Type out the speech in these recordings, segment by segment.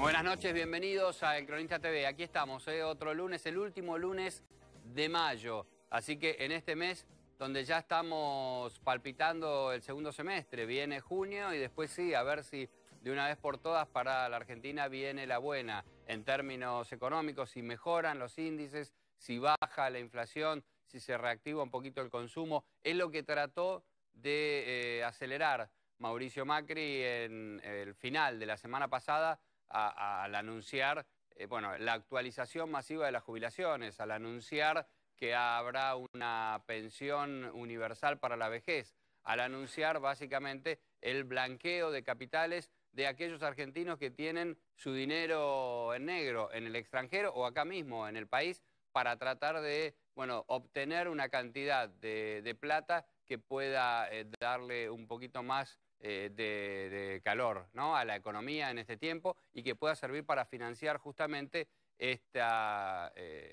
Buenas noches, bienvenidos a El Cronista TV. Aquí estamos, ¿eh? otro lunes, el último lunes de mayo. Así que en este mes donde ya estamos palpitando el segundo semestre, viene junio y después sí, a ver si de una vez por todas para la Argentina viene la buena en términos económicos, si mejoran los índices, si baja la inflación, si se reactiva un poquito el consumo. Es lo que trató de eh, acelerar Mauricio Macri en el final de la semana pasada al anunciar eh, bueno, la actualización masiva de las jubilaciones, al anunciar que habrá una pensión universal para la vejez, al anunciar básicamente el blanqueo de capitales de aquellos argentinos que tienen su dinero en negro en el extranjero o acá mismo en el país para tratar de bueno, obtener una cantidad de, plata que pueda eh, darle un poquito más eh, de, calor a la economía en este tiempo y que pueda servir para financiar justamente eh,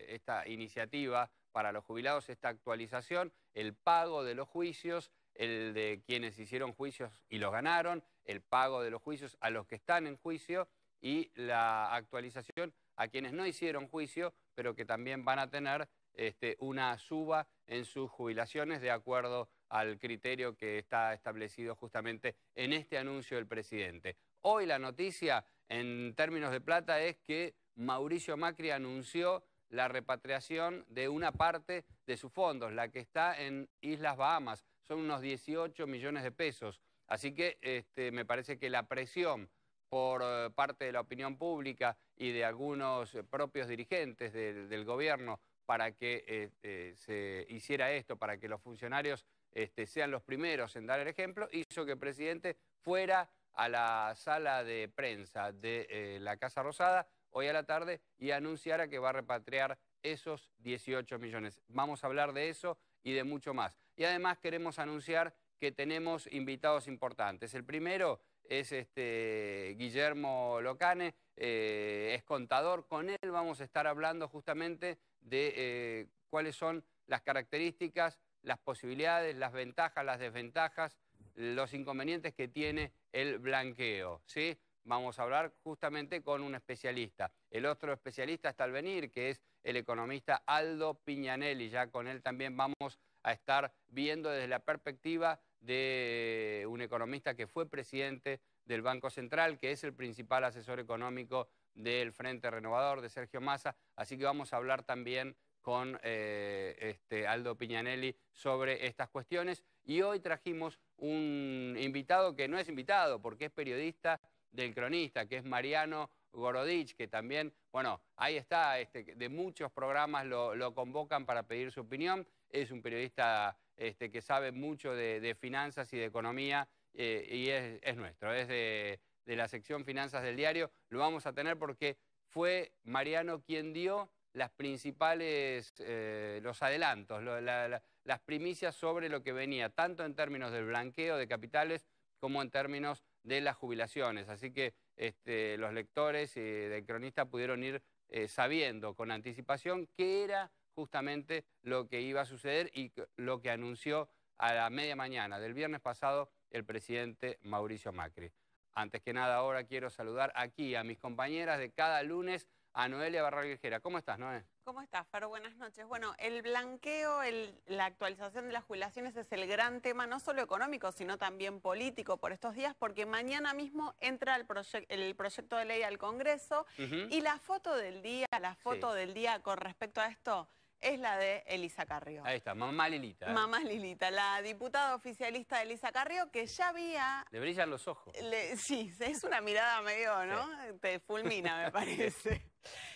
esta, iniciativa para los jubilados, esta actualización, el pago de los juicios, el de quienes hicieron juicios y los ganaron, el pago de los juicios a los que están en juicio y la actualización a quienes no hicieron juicio, pero que también van a tener este, una suba en sus jubilaciones de acuerdo al criterio que está establecido justamente en este anuncio del presidente. Hoy la noticia en términos de plata es que Mauricio Macri anunció la repatriación de una parte de sus fondos, la que está en Islas Bahamas, son unos 18 millones de pesos. Así que este, me parece que la presión por eh, parte de la opinión pública y de algunos eh, propios dirigentes del, gobierno para que eh, se hiciera esto, para que los funcionarios este, sean los primeros en dar el ejemplo, hizo que el presidente fuera a la sala de prensa de eh, la Casa Rosada hoy a la tarde y anunciara que va a repatriar esos 18 millones. Vamos a hablar de eso y de mucho más. Y además queremos anunciar que tenemos invitados importantes. El primero es este Guillermo Locane, eh, es contador. Con él vamos a estar hablando justamente de eh, cuáles son las características las posibilidades, las ventajas, las desventajas, los inconvenientes que tiene el blanqueo, ¿sí? Vamos a hablar justamente con un especialista. El otro especialista está al venir, que es el economista Aldo Piñanelli. Ya con él también vamos a estar viendo desde la perspectiva de un economista que fue presidente del Banco Central, que es el principal asesor económico del Frente Renovador de Sergio Massa. Así que vamos a hablar también con eh, este, Aldo Piñanelli sobre estas cuestiones. Y hoy trajimos un invitado que no es invitado, porque es periodista del cronista, que es Mariano Gorodich, que también, bueno, ahí está, este, de muchos programas lo, convocan para pedir su opinión. Es un periodista este, que sabe mucho de, finanzas y de economía eh, y es, nuestro, es de la sección Finanzas del diario. Lo vamos a tener porque fue Mariano quien dio las principales, eh, los adelantos, las primicias sobre lo que venía, tanto en términos del blanqueo de capitales como en términos de las jubilaciones. Así que este, los lectores eh, del cronista pudieron ir eh, sabiendo con anticipación qué era justamente lo que iba a suceder y lo que anunció a la media mañana del viernes pasado el presidente Mauricio Macri. Antes que nada, ahora quiero saludar aquí a mis compañeras de cada lunes a Noelia Barral ¿Cómo estás, Noé? ¿Cómo estás, Faro? Buenas noches. Bueno, el blanqueo, el, la actualización de las jubilaciones es el gran tema, no solo económico, sino también político por estos días, porque mañana mismo entra el, el proyecto de ley al Congreso y la foto del día, la foto del día con respecto a esto es la de Elisa Carrió. Ahí está, mamá Lilita. ¿eh? Mamá Lilita, la diputada oficialista de Elisa Carrió, que ya había... Le brillan los ojos. sí, es una mirada medio, ¿no? Te fulmina, me parece.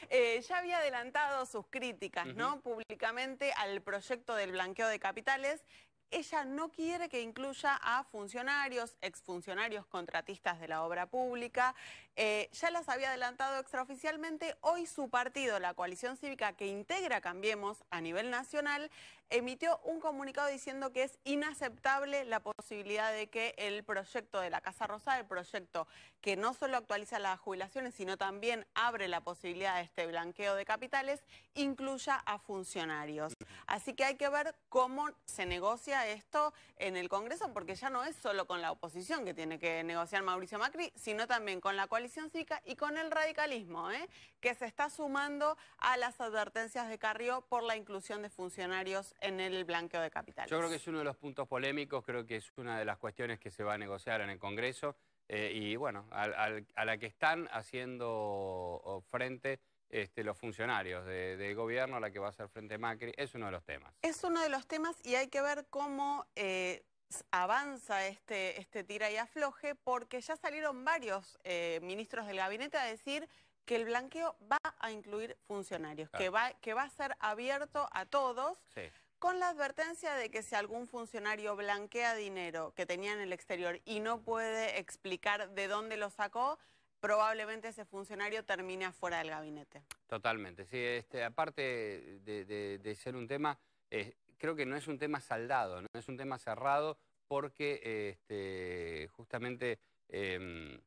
Eh, ya había adelantado sus críticas, ¿no? Públicamente al proyecto del blanqueo de capitales ella no quiere que incluya a funcionarios, exfuncionarios contratistas de la obra pública. Eh, ya las había adelantado extraoficialmente. Hoy su partido, la coalición cívica que integra Cambiemos a nivel nacional, emitió un comunicado diciendo que es inaceptable la posibilidad de que el proyecto de la Casa Rosada, el proyecto que no solo actualiza las jubilaciones, sino también abre la posibilidad de este blanqueo de capitales, incluya a funcionarios. Así que hay que ver cómo se negocia esto en el Congreso, porque ya no es solo con la oposición que tiene que negociar Mauricio Macri, sino también con la coalición cívica y con el radicalismo, ¿eh? que se está sumando a las advertencias de Carrió por la inclusión de funcionarios en el blanqueo de capitales. Yo creo que es uno de los puntos polémicos, creo que es una de las cuestiones que se va a negociar en el Congreso eh, y bueno, a la que están haciendo frente este, los funcionarios de, gobierno a la que va a hacer frente Macri, es uno de los temas. Es uno de los temas y hay que ver cómo eh, avanza este, este, tira y afloje, porque ya salieron varios eh, ministros del gabinete a decir que el blanqueo va a incluir funcionarios, que, va, a ser abierto a todos. con la advertencia de que si algún funcionario blanquea dinero que tenía en el exterior y no puede explicar de dónde lo sacó, probablemente ese funcionario termine afuera del gabinete. Totalmente. Sí, este, aparte de, ser un tema, eh, creo que no es un tema saldado, no es un tema cerrado, porque este, justamente em,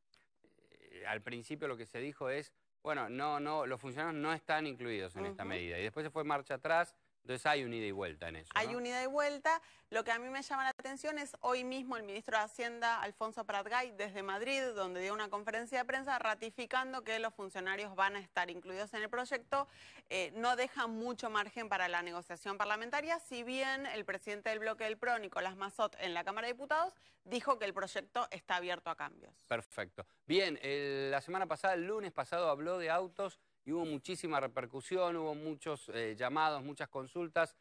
eh, al principio lo que se dijo es, bueno, no, no, los funcionarios no están incluidos en esta medida. Y después se fue marcha atrás entonces hay un ida y vuelta en eso. Hay unida un y vuelta. Lo que a mí me llama la atención es hoy mismo el ministro de Hacienda, Alfonso Pratgay, desde Madrid, donde dio una conferencia de prensa ratificando que los funcionarios van a estar incluidos en el proyecto. Eh, no deja mucho margen para la negociación parlamentaria, si bien el presidente del bloque del PRO, Nicolás Mazot, en la Cámara de Diputados, dijo que el proyecto está abierto a cambios. Perfecto. Bien, la semana pasada, el lunes pasado, habló de autos y hubo muchísima repercusión, hubo muchos eh, llamados, muchas consultas.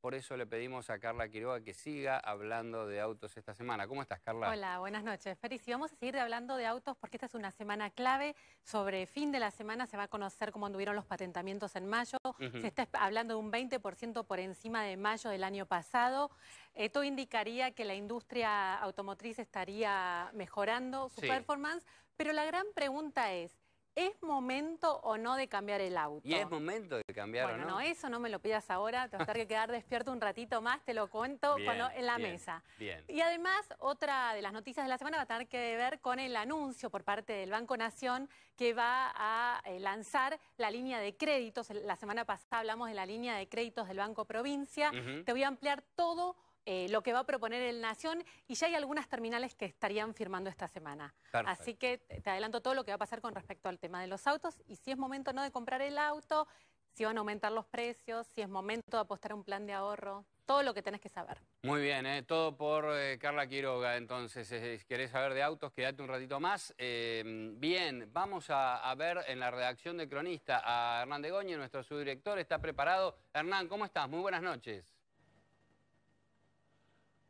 Por eso le pedimos a Carla Quiroga que siga hablando de autos esta semana. ¿Cómo estás, Carla? Hola, buenas noches, Félix. Y vamos a seguir hablando de autos porque esta es una semana clave. Sobre fin de la semana se va a conocer cómo anduvieron los patentamientos en mayo. Se está hablando de un 20% por encima de mayo del año pasado. Esto indicaría que la industria automotriz estaría mejorando su performance. Pero la gran pregunta es, ¿Es momento o no de cambiar el auto? Y es momento de cambiar o no. no, eso no me lo pidas ahora, te vas a tener que quedar despierto un ratito más, te lo cuento en la mesa. Bien. Y además, otra de las noticias de la semana va a tener que ver con el anuncio por parte del Banco Nación que va a eh, lanzar la línea de créditos. La semana pasada hablamos de la línea de créditos del Banco Provincia. Te voy a ampliar todo eh, lo que va a proponer el Nación y ya hay algunas terminales que estarían firmando esta semana. Así que te adelanto todo lo que va a pasar con respecto al tema de los autos y si es momento no de comprar el auto, si van a aumentar los precios, si es momento de apostar a un plan de ahorro, todo lo que tenés que saber. Muy bien, ¿eh? todo por eh, Carla Quiroga. Entonces, si querés saber de autos, quédate un ratito más. bien, vamos a, ver en la redacción de Cronista a Hernán de Goñi, nuestro subdirector, está preparado. Hernán, ¿cómo estás? Muy buenas noches.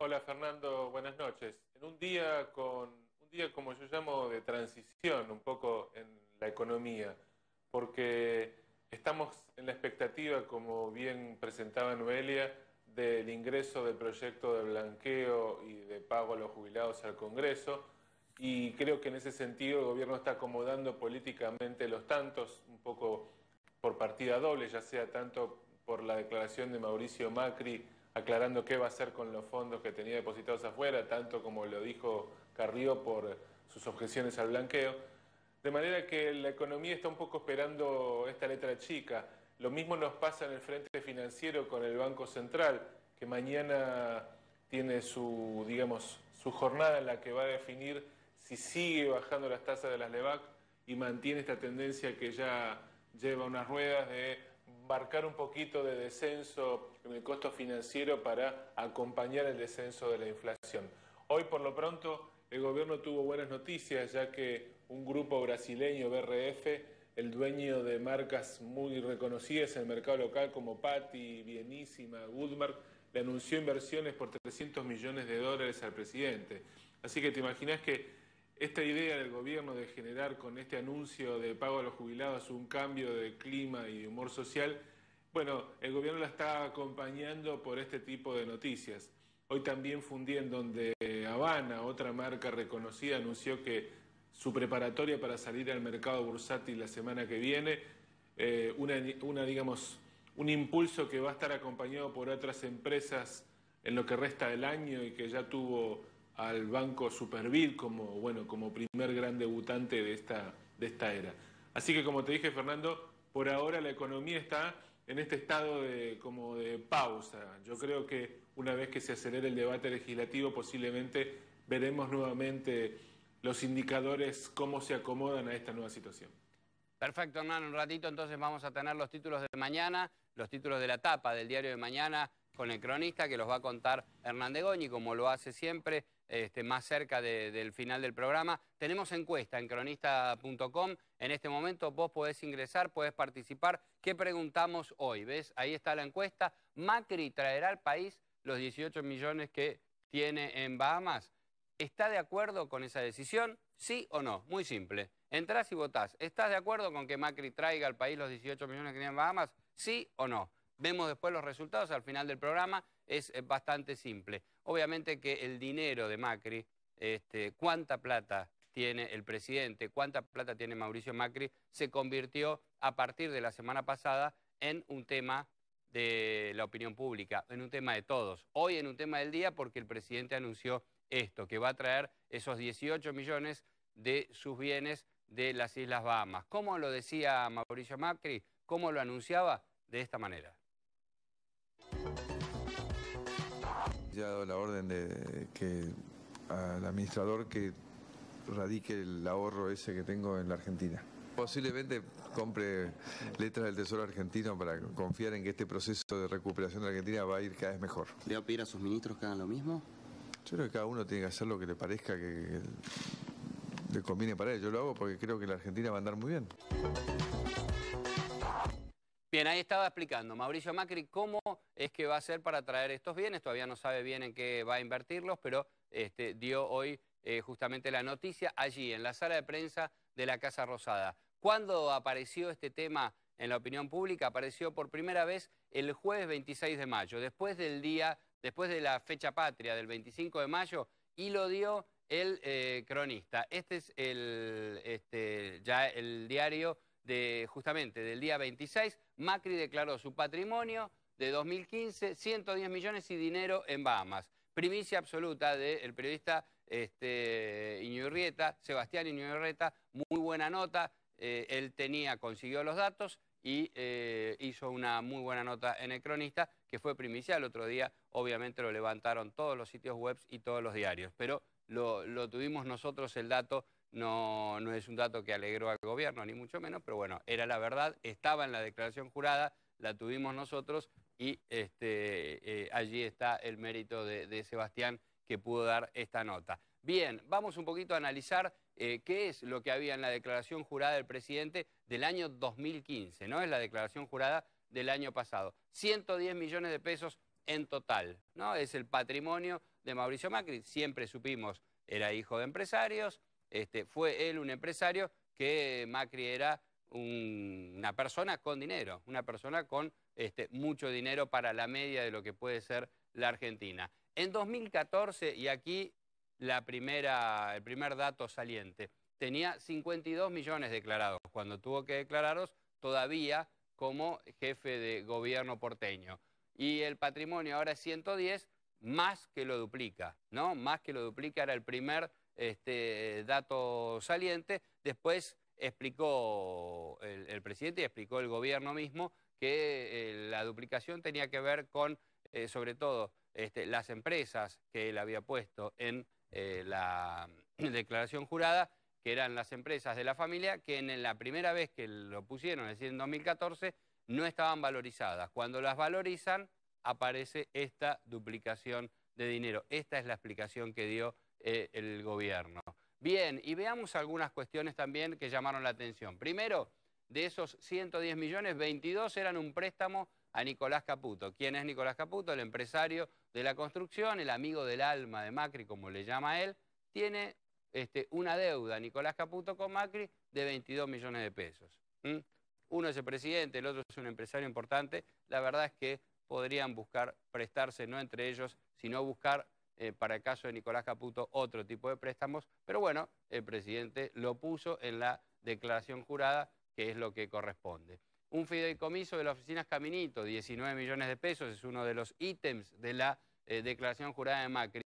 Hola Fernando, buenas noches. En un día con un día como yo llamo de transición un poco en la economía, porque estamos en la expectativa, como bien presentaba Noelia, del ingreso del proyecto de blanqueo y de pago a los jubilados al Congreso y creo que en ese sentido el gobierno está acomodando políticamente los tantos un poco por partida doble, ya sea tanto por la declaración de Mauricio Macri aclarando qué va a hacer con los fondos que tenía depositados afuera, tanto como lo dijo Carrió por sus objeciones al blanqueo. De manera que la economía está un poco esperando esta letra chica. Lo mismo nos pasa en el frente financiero con el Banco Central, que mañana tiene su, digamos, su jornada en la que va a definir si sigue bajando las tasas de las LEVAC y mantiene esta tendencia que ya lleva unas ruedas de marcar un poquito de descenso en el costo financiero para acompañar el descenso de la inflación. Hoy, por lo pronto, el gobierno tuvo buenas noticias, ya que un grupo brasileño, BRF, el dueño de marcas muy reconocidas en el mercado local como Patti, Bienísima, Goodmark, le anunció inversiones por 300 millones de dólares al presidente. Así que te imaginas que esta idea del gobierno de generar con este anuncio de pago a los jubilados un cambio de clima y de humor social bueno, el gobierno la está acompañando por este tipo de noticias. Hoy también fundí en donde Habana, otra marca reconocida, anunció que su preparatoria para salir al mercado bursátil la semana que viene, eh, una, digamos, un impulso que va a estar acompañado por otras empresas en lo que resta del año y que ya tuvo al banco Superville como, bueno, como primer gran debutante de esta, de esta era. Así que como te dije, Fernando, por ahora la economía está en este estado de, como de pausa. Yo creo que una vez que se acelere el debate legislativo, posiblemente veremos nuevamente los indicadores, cómo se acomodan a esta nueva situación. Perfecto, Hernán. Un ratito entonces vamos a tener los títulos de mañana, los títulos de la tapa del diario de mañana con el cronista que los va a contar Hernán de como lo hace siempre. Este, más cerca del final del programa. Tenemos encuesta en cronista.com. En este momento vos podés ingresar, podés participar. ¿Qué preguntamos hoy? ¿Ves? Ahí está la encuesta. ¿Macri traerá al país los 18 millones que tiene en Bahamas? ¿Está de acuerdo con esa decisión? ¿Sí o no? Muy simple. Entrás y votás. ¿Estás de acuerdo con que Macri traiga al país los 18 millones que tiene en Bahamas? ¿Sí o no? Vemos después los resultados al final del programa es eh, bastante simple. Obviamente que el dinero de Macri, este, cuánta plata tiene el presidente, cuánta plata tiene Mauricio Macri, se convirtió a partir de la semana pasada en un tema de la opinión pública, en un tema de todos. Hoy en un tema del día porque el presidente anunció esto, que va a traer esos 18 millones de sus bienes de las Islas Bahamas. ¿Cómo lo decía Mauricio Macri? ¿Cómo lo anunciaba? De esta manera he dado la orden de que al administrador que radique el ahorro ese que tengo en la Argentina. Posiblemente compre letras del Tesoro argentino para confiar en que este proceso de recuperación de la Argentina va a ir cada vez mejor. ¿Le va a pedir a sus ministros que hagan lo mismo? Yo creo que cada uno tiene que hacer lo que le parezca que, que le conviene para él. Yo lo hago porque creo que la Argentina va a andar muy bien. Bien, ahí estaba explicando Mauricio Macri cómo es que va a ser para traer estos bienes, todavía no sabe bien en qué va a invertirlos, pero este, dio hoy eh, justamente la noticia allí, en la sala de prensa de la Casa Rosada. ¿Cuándo apareció este tema en la opinión pública? Apareció por primera vez el jueves 26 de mayo, después del día, después de la fecha patria del 25 de mayo, y lo dio el eh, cronista. Este es el, este, ya el diario justamente del día 26, Macri declaró su patrimonio de 2015, 110 millones y dinero en Bahamas. Primicia absoluta del periodista este, Iñurrieta, Sebastián Iñurrieta, muy buena nota, eh, él tenía, consiguió los datos y eh, hizo una muy buena nota en el cronista, que fue primicia el otro día, obviamente lo levantaron todos los sitios web y todos los diarios, pero lo, lo tuvimos nosotros el dato no, no es un dato que alegró al gobierno, ni mucho menos, pero bueno, era la verdad, estaba en la declaración jurada, la tuvimos nosotros y este, eh, allí está el mérito de, Sebastián que pudo dar esta nota. Bien, vamos un poquito a analizar eh, qué es lo que había en la declaración jurada del presidente del año 2015, ¿no? Es la declaración jurada del año pasado. 110 millones de pesos en total, ¿no? Es el patrimonio de Mauricio Macri, siempre supimos, era hijo de empresarios, este, fue él un empresario que Macri era una persona con dinero, una persona con este, mucho dinero para la media de lo que puede ser la Argentina. En 2014, y aquí el primer dato saliente, tenía 52 millones declarados, cuando tuvo que declararlos todavía como jefe de gobierno porteño. Y el patrimonio ahora es 110, más que lo duplica, ¿no? Más que lo duplica, era el primer este, dato saliente. Después explicó el, presidente y explicó el gobierno mismo que eh, la duplicación tenía que ver con, eh, sobre todo, este, las empresas que él había puesto en eh, la declaración jurada, que eran las empresas de la familia, que en la primera vez que lo pusieron, es decir, en 2014, no estaban valorizadas. Cuando las valorizan, aparece esta duplicación de dinero. Esta es la explicación que dio eh, el gobierno. Bien, y veamos algunas cuestiones también que llamaron la atención. Primero, de esos 110 millones, 22 eran un préstamo a Nicolás Caputo. ¿Quién es Nicolás Caputo? El empresario de la construcción, el amigo del alma de Macri, como le llama él, tiene este, una deuda, Nicolás Caputo con Macri, de 22 millones de pesos. Uno es el presidente, el otro es un empresario importante. La verdad es que podrían buscar prestarse no entre ellos, sino buscar eh, para el caso de Nicolás Caputo otro tipo de préstamos, pero bueno, el presidente lo puso en la declaración jurada, que es lo que corresponde. Un fideicomiso de las oficinas Caminito, 19 millones de pesos, es uno de los ítems de la eh, declaración jurada de Macri.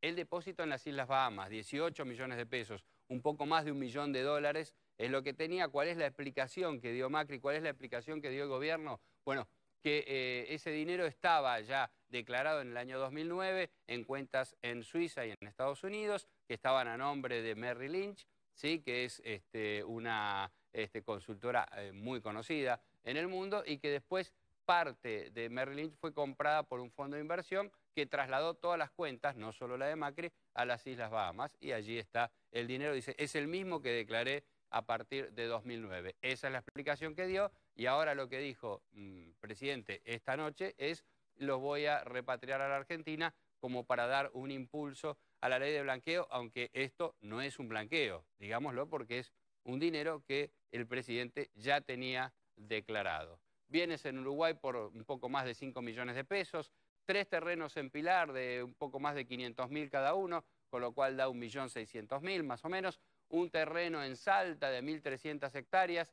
El depósito en las Islas Bahamas, 18 millones de pesos, un poco más de un millón de dólares, es lo que tenía. ¿Cuál es la explicación que dio Macri? ¿Cuál es la explicación que dio el gobierno? Bueno, que eh, ese dinero estaba ya declarado en el año 2009 en cuentas en Suiza y en Estados Unidos, que estaban a nombre de Merrill Lynch, ¿sí? que es este, una este, consultora eh, muy conocida en el mundo y que después parte de Merrill Lynch fue comprada por un fondo de inversión que trasladó todas las cuentas, no solo la de Macri, a las Islas Bahamas y allí está el dinero. Dice, es el mismo que declaré a partir de 2009. Esa es la explicación que dio y ahora lo que dijo, mm, presidente, esta noche es los voy a repatriar a la Argentina como para dar un impulso a la ley de blanqueo, aunque esto no es un blanqueo, digámoslo, porque es un dinero que el presidente ya tenía declarado. Bienes en Uruguay por un poco más de 5 millones de pesos, tres terrenos en Pilar de un poco más de 500 mil cada uno, con lo cual da 1.600.000 más o menos, un terreno en Salta de 1.300 hectáreas,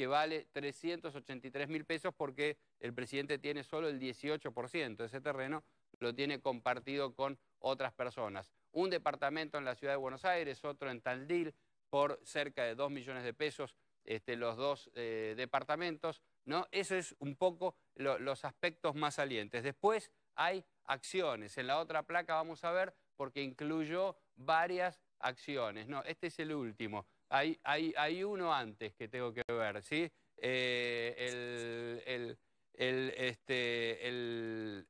que vale 383 mil pesos porque el presidente tiene solo el 18% de ese terreno, lo tiene compartido con otras personas. Un departamento en la ciudad de Buenos Aires, otro en Tandil, por cerca de 2 millones de pesos, este, los dos eh, departamentos. ¿no? Eso es un poco los aspectos más salientes. Después hay acciones. En la otra placa vamos a ver porque incluyó varias acciones. No, este es el último. Hay, uno antes que tengo que ver, ¿sí? Eh, este,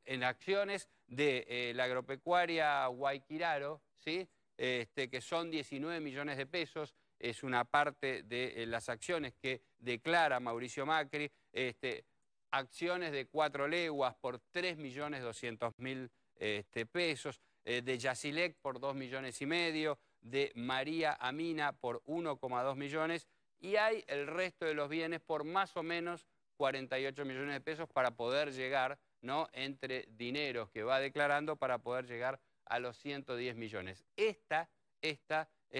en acciones de eh, la agropecuaria Guayquiraro, ¿sí? Este, que son 19 millones de pesos, es una parte de eh, las acciones que declara Mauricio Macri, este, acciones de cuatro leguas por 3 millones 200 mil pesos, de Yacilec por 2 millones y medio, de María Amina por 1,2 millones y hay el resto de los bienes por más o menos 48 millones de pesos para poder llegar, ¿no? entre dineros que va declarando, para poder llegar a los 110 millones. Esta, es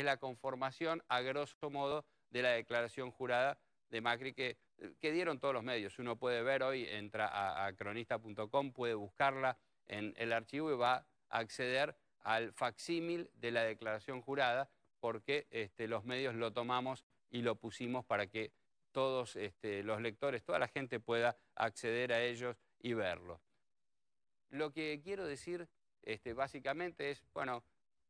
la conformación, a grosso modo, de la declaración jurada de Macri que, que dieron todos los medios. Uno puede ver hoy, entra a cronista.com, puede buscarla en el archivo y va a acceder al facsímil de la declaración jurada porque este, los medios lo tomamos y lo pusimos para que todos este, los lectores, toda la gente pueda acceder a ellos y verlo. Lo que quiero decir este, básicamente es, bueno,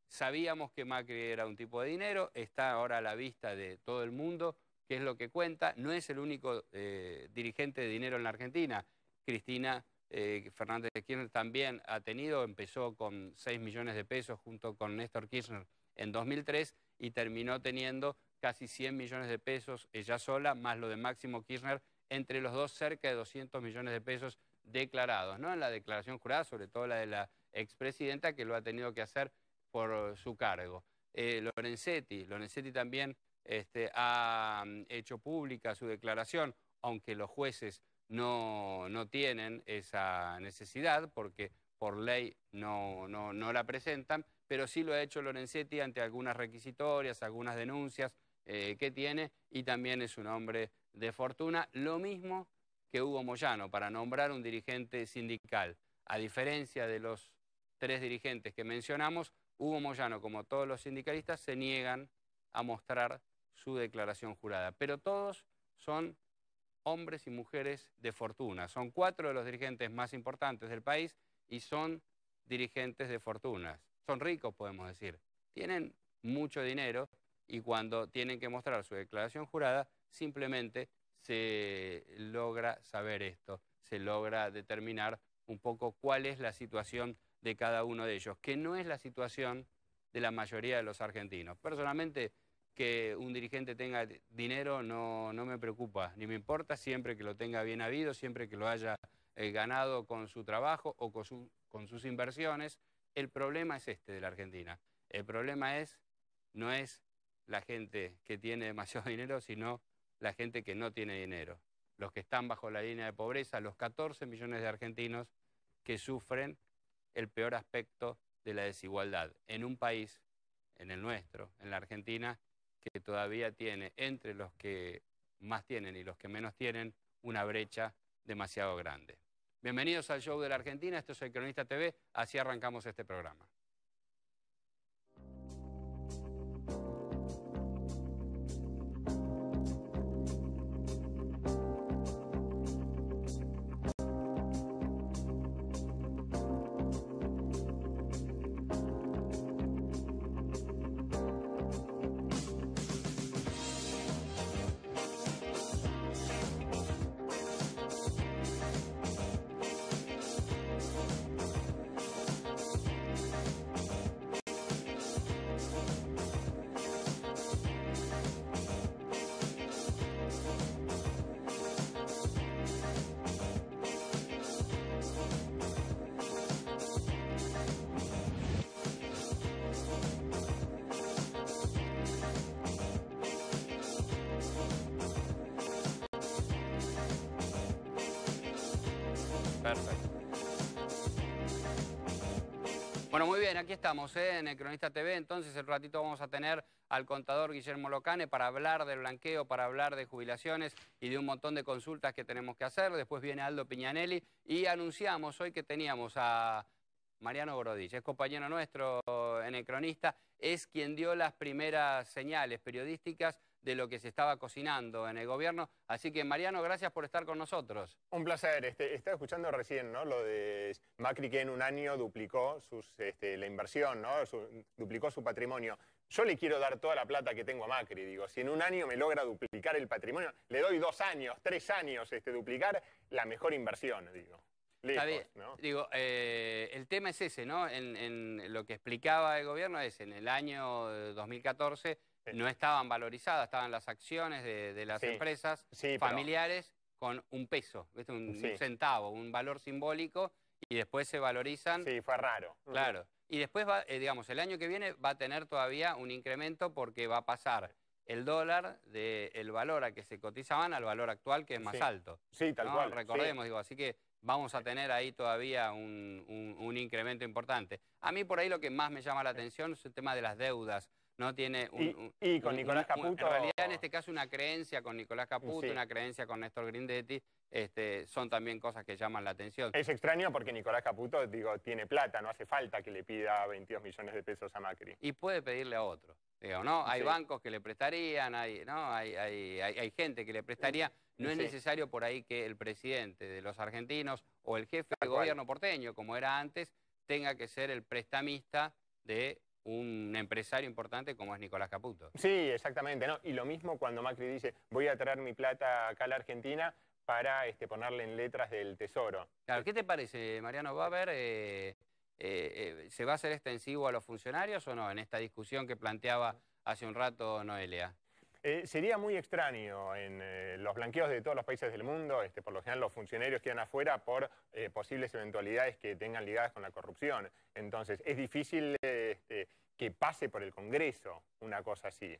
sabíamos que Macri era un tipo de dinero, está ahora a la vista de todo el mundo, que es lo que cuenta, no es el único eh, dirigente de dinero en la Argentina. Cristina eh, Fernández Kirchner también ha tenido, empezó con 6 millones de pesos junto con Néstor Kirchner en 2003 y terminó teniendo casi 100 millones de pesos ella sola, más lo de Máximo Kirchner, entre los dos cerca de 200 millones de pesos declarados, ¿no? En la declaración jurada, sobre todo la de la expresidenta, que lo ha tenido que hacer por su cargo. Eh, Lorenzetti, Lorenzetti también este, ha mm, hecho pública su declaración, aunque los jueces no, no tienen esa necesidad porque por ley no, la presentan, pero sí lo ha hecho Lorenzetti ante algunas requisitorias, algunas denuncias eh, que tiene y también es un hombre de fortuna, lo mismo que Hugo Moyano para nombrar un dirigente sindical. A diferencia de los tres dirigentes que mencionamos, Hugo Moyano, como todos los sindicalistas, se niegan a mostrar su declaración jurada, pero todos son hombres y mujeres de fortuna. Son cuatro de los dirigentes más importantes del país y son dirigentes de fortunas. Son ricos, podemos decir. Tienen mucho dinero y cuando tienen que mostrar su declaración jurada, simplemente se logra saber esto, se logra determinar un poco cuál es la situación de cada uno de ellos, que no es la situación de la mayoría de los argentinos. Personalmente, que un dirigente tenga dinero no, me preocupa, ni me importa, siempre que lo tenga bien habido, siempre que lo haya eh, ganado con su trabajo o con, con sus inversiones. El problema es este de la Argentina. El problema es, no es la gente que tiene demasiado dinero, sino la gente que no tiene dinero. Los que están bajo la línea de pobreza, los 14 millones de argentinos que sufren el peor aspecto de la desigualdad en un país, en el nuestro, en la Argentina, que todavía tiene entre los que más tienen y los que menos tienen una brecha demasiado grande. Bienvenidos al show de la Argentina, esto es El Cronista TV, así arrancamos este programa. estamos ¿eh? en el Cronista TV, entonces el ratito vamos a tener al contador Guillermo Locane para hablar del blanqueo, para hablar de jubilaciones y de un montón de consultas que tenemos que hacer. Después viene Aldo Piñanelli y anunciamos hoy que teníamos a Mariano Brodich, es compañero nuestro en el Cronista, es quien dio las primeras señales periodísticas de lo que se estaba cocinando en el gobierno. Así que, Mariano, gracias por estar con nosotros. Un placer. Este, estaba escuchando recién ¿no? lo de Macri que en un año duplicó este, la inversión, ¿no? duplicó su patrimonio. Yo le quiero dar toda la plata que tengo a Macri, digo, si en un año me logra duplicar el patrimonio, le doy dos años, tres años, este, duplicar la mejor inversión, digo. Digo, eh, el tema es ese, ¿no? lo que explicaba el gobierno es, en el año 2014 eh, no estaban valorizadas, estaban las acciones de, las empresas familiares con un peso, Un, centavo, un valor simbólico, y después se valorizan. Sí, fue raro. Claro. Y después, eh, digamos, el año que viene va a tener todavía un incremento porque va a pasar el dólar del valor a que se cotizaban al valor actual que es más alto. Sí, tal cual. Recordemos, digo, así que vamos a tener ahí todavía un, incremento importante. A mí por ahí lo que más me llama la atención es el tema de las deudas. ¿no? Tiene y, con Nicolás Caputo. en realidad, en este caso, una creencia con Nicolás Caputo, una creencia con Néstor Grindetti, este, son también cosas que llaman la atención. Es extraño porque Nicolás Caputo, digo, tiene plata, no hace falta que le pida 22 millones de pesos a Macri. Y puede pedirle a otro. ¿no? Hay bancos que le prestarían, hay, ¿no? hay, hay, gente que le prestaría. No es necesario por ahí que el presidente de los argentinos o el jefe del gobierno porteño, como era antes, tenga que ser el prestamista de un empresario importante como es Nicolás Caputo. Sí, exactamente. ¿no? Y lo mismo cuando Macri dice, voy a traer mi plata acá a la Argentina para este, ponerle en letras del Tesoro. Claro, ¿qué te parece, Mariano? ¿Va a haber, eh, eh, eh, se va a hacer extensivo a los funcionarios o no en esta discusión que planteaba hace un rato Noelia? Eh, sería muy extraño en eh, los blanqueos de todos los países del mundo, este, por lo general los funcionarios quedan afuera por eh, posibles eventualidades que tengan ligadas con la corrupción. Entonces, es difícil este, que pase por el Congreso una cosa así.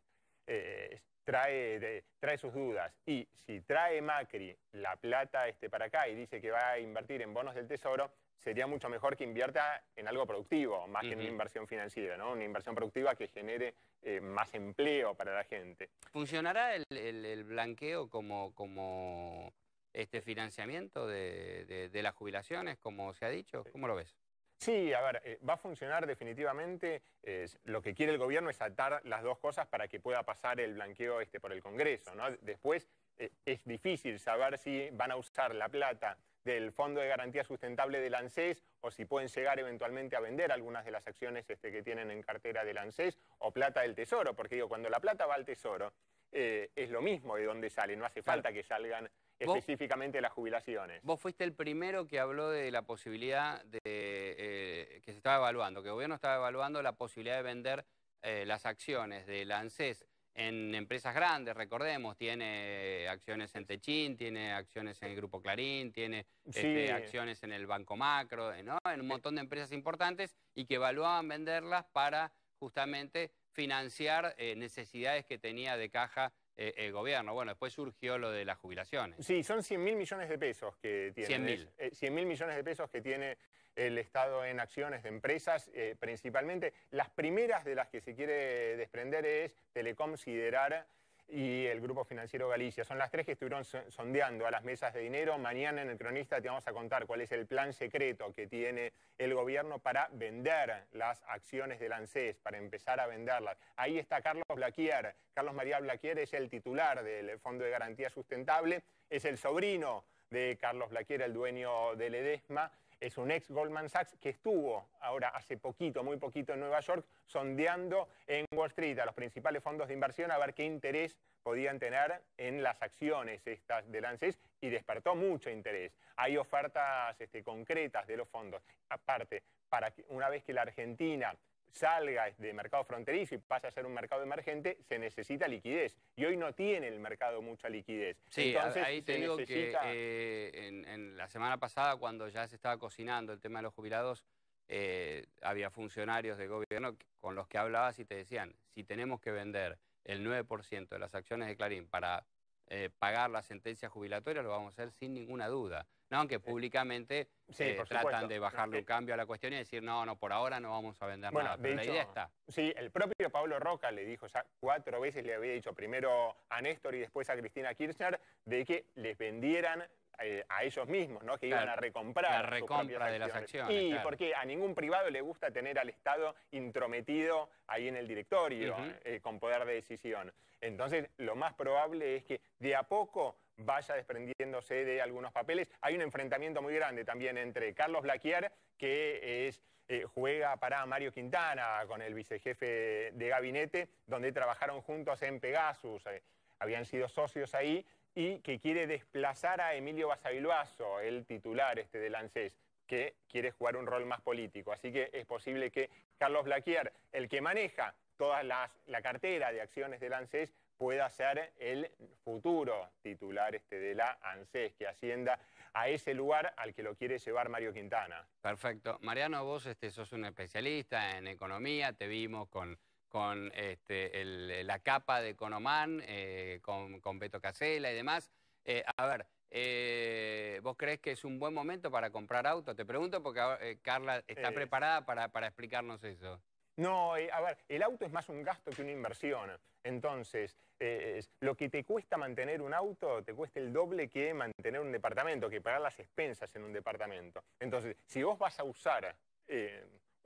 trae, sus dudas. Y si trae Macri la plata este, para acá y dice que va a invertir en bonos del Tesoro, sería mucho mejor que invierta en algo productivo, más que en una inversión financiera, Una inversión productiva que genere eh, más empleo para la gente. ¿Funcionará el, blanqueo como, este financiamiento de, las jubilaciones, como se ha dicho? ¿Cómo lo ves? Sí, a ver, eh, va a funcionar definitivamente. lo que quiere el gobierno es atar las dos cosas para que pueda pasar el blanqueo este por el Congreso, Después eh, es difícil saber si van a usar la plata del Fondo de Garantía Sustentable del ANSES o si pueden llegar eventualmente a vender algunas de las acciones este, que tienen en cartera del ANSES o plata del Tesoro, porque digo, cuando la plata va al Tesoro eh, es lo mismo de dónde sale, no hace falta que salgan específicamente las jubilaciones. Vos fuiste el primero que habló de la posibilidad de eh, que se estaba evaluando, que el gobierno estaba evaluando la posibilidad de vender eh, las acciones del ANSES en empresas grandes, recordemos, tiene acciones en Techín, tiene acciones en el Grupo Clarín, tiene este, acciones en el Banco Macro, eh, en un eh. montón de empresas importantes y que evaluaban venderlas para justamente financiar eh, necesidades que tenía de caja el gobierno. Bueno, después surgió lo de las jubilaciones. Sí, son 100 mil millones de pesos que tiene. 100 mil. millones de pesos que tiene el Estado en acciones de empresas, eh, principalmente. Las primeras de las que se quiere desprender es Telecom Siderar y el Grupo Financiero Galicia. Son las tres que estuvieron sondeando a las mesas de dinero. Mañana en el cronista te vamos a contar cuál es el plan secreto que tiene el gobierno para vender las acciones del ANSES, para empezar a venderlas. Ahí está Carlos Blaquier. Carlos María Blaquier es el titular del Fondo de Garantía Sustentable, es el sobrino de Carlos Blaquier, el dueño del EDESMA, es un ex Goldman Sachs que estuvo ahora hace poquito, muy poquito en Nueva York, sondeando en Wall Street a los principales fondos de inversión a ver qué interés podían tener en las acciones estas de y despertó mucho interés. Hay ofertas este, concretas de los fondos. Aparte, para que, una vez que la Argentina salga de mercado fronterizo y pasa a ser un mercado emergente, se necesita liquidez. Y hoy no tiene el mercado mucha liquidez. Sí, Entonces, ahí te digo que eh, en, la semana pasada, cuando ya se estaba cocinando el tema de los jubilados, eh, había funcionarios de gobierno con los que hablabas y te decían, si tenemos que vender el 9% de las acciones de Clarín para eh, pagar la sentencia jubilatoria, lo vamos a hacer sin ninguna duda. No, aunque públicamente eh, tratan de bajarle un eh, cambio a la cuestión y decir, no, no, por ahora no vamos a vender nada. la idea está. Sí, el propio Pablo Roca le dijo ya cuatro veces, le había dicho primero a Néstor y después a Cristina Kirchner, de que les vendieran eh, a ellos mismos, ¿no? que iban a recomprar. La recompra de las acciones. Y porque a ningún privado le gusta tener al Estado intrometido ahí en el directorio, eh, con poder de decisión. Entonces, lo más probable es que de a poco vaya desprendiéndose de algunos papeles. Hay un enfrentamiento muy grande también entre Carlos Blaquier, que es, eh, juega para Mario Quintana con el vicejefe de gabinete, donde trabajaron juntos en Pegasus, habían sido socios ahí, y que quiere desplazar a Emilio Basavilbaso, el titular este del ANSES, que quiere jugar un rol más político. Así que es posible que Carlos Blaquier, el que maneja toda la, cartera de acciones del ANSES, pueda ser el futuro titular este de la ANSES, que ascienda a ese lugar al que lo quiere llevar Mario Quintana. Perfecto. Mariano, vos este, sos un especialista en economía, te vimos con con este, la capa de Conomán, eh, con, Beto Casella y demás. Eh, a ver, eh, ¿vos crees que es un buen momento para comprar auto? Te pregunto porque Carla está preparada para, para, explicarnos eso. No, a ver, el auto es más un gasto que una inversión. Entonces, lo que te cuesta mantener un auto, te cuesta el doble que mantener un departamento, que pagar las expensas en un departamento. Entonces, si vos vas a usar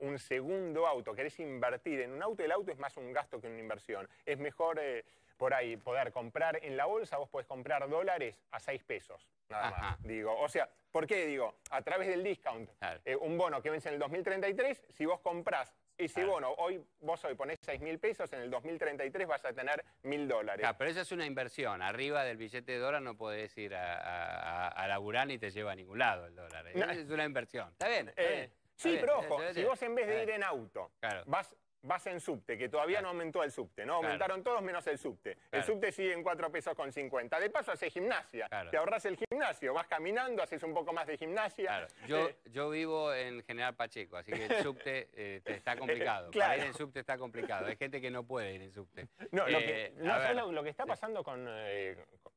un segundo auto, querés invertir en un auto, el auto es más un gasto que una inversión. Es mejor eh, por ahí poder comprar en la bolsa, vos podés comprar dólares a 6 pesos. Nada más, digo. O sea, ¿por qué digo? A través del discount, eh, un bono que vence en el 2033, si vos comprás ese bono, hoy vos hoy ponés seis mil pesos, en el 2033 vas a tener mil dólares. pero esa es una inversión. Arriba del billete de dólar no podés ir a, la a laburar te lleva a ningún lado el dólar. Es una inversión. Está bien. Eh, Sí, pero ojo, si vos en vez de ir en auto, vas vas en subte, que todavía no aumentó el subte, ¿no? Aumentaron todos menos el subte. El subte sigue en 4 pesos con 50. De paso haces gimnasia, te ahorras el gimnasio, vas caminando, haces un poco más de gimnasia. Yo, eh, yo vivo en General Pacheco, así que el subte eh, está complicado. Para ir en subte está complicado. Hay gente que no puede ir en subte. No, lo, que, eh, está pasando con,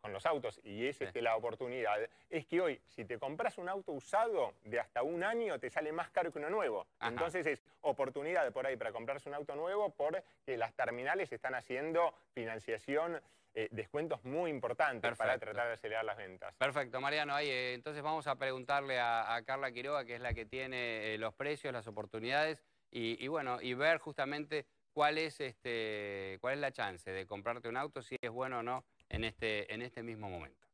los autos, y es este, la oportunidad, es que hoy, si te compras un auto usado de hasta un año, te sale más caro que uno nuevo. Entonces es oportunidad por ahí para comprarse un auto auto nuevo porque las terminales están haciendo financiación, eh, descuentos muy importantes para tratar de acelerar las ventas. Perfecto, Mariano. Eh, entonces vamos a preguntarle a, Carla Quiroga, que es la que tiene eh, los precios, las oportunidades, y, y, bueno, y ver justamente cuál es, este, cuál es la chance de comprarte un auto, si es bueno o no en este, en este mismo momento.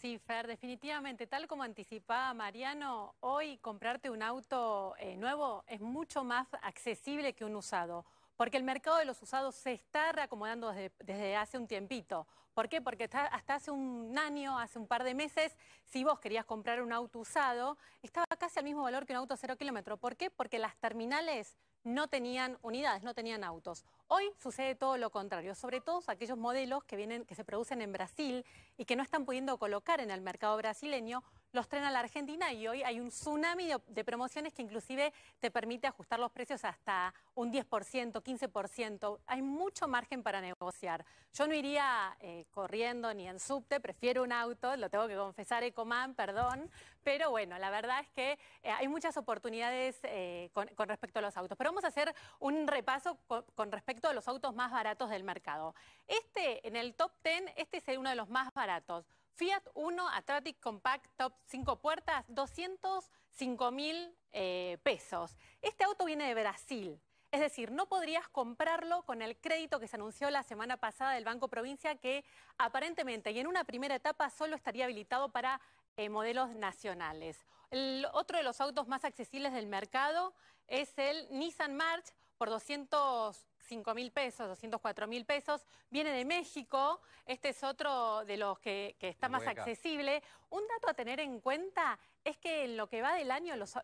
Sí, Fer, definitivamente, tal como anticipaba Mariano, hoy comprarte un auto eh, nuevo es mucho más accesible que un usado, porque el mercado de los usados se está reacomodando desde, hace un tiempito. ¿Por qué? Porque hasta, hasta hace un año, hace un par de meses, si vos querías comprar un auto usado, estaba casi al mismo valor que un auto cero kilómetro. ¿Por qué? Porque las terminales no tenían unidades, no tenían autos. Hoy sucede todo lo contrario, sobre todo aquellos modelos que, vienen, que se producen en Brasil y que no están pudiendo colocar en el mercado brasileño los tren a la Argentina y hoy hay un tsunami de, promociones que inclusive te permite ajustar los precios hasta un 10%, 15%. Hay mucho margen para negociar. Yo no iría eh, corriendo ni en subte, prefiero un auto, lo tengo que confesar, Ecoman, perdón. Pero bueno, la verdad es que eh, hay muchas oportunidades eh, con, respecto a los autos. Pero vamos a hacer un repaso con, con respecto a los autos más baratos del mercado. Este, en el top 10, este es uno de los más baratos. Fiat Uno Atratic Compact Top 5 puertas, 205 mil eh, pesos. Este auto viene de Brasil. Es decir, no podrías comprarlo con el crédito que se anunció la semana pasada del Banco Provincia, que aparentemente y en una primera etapa solo estaría habilitado para eh, modelos nacionales. El otro de los autos más accesibles del mercado es el Nissan March por 200 5 mil pesos, 204 mil pesos. Viene de México, este es otro de los que, está más accesible. Un dato a tener en cuenta es que en lo que va del año los,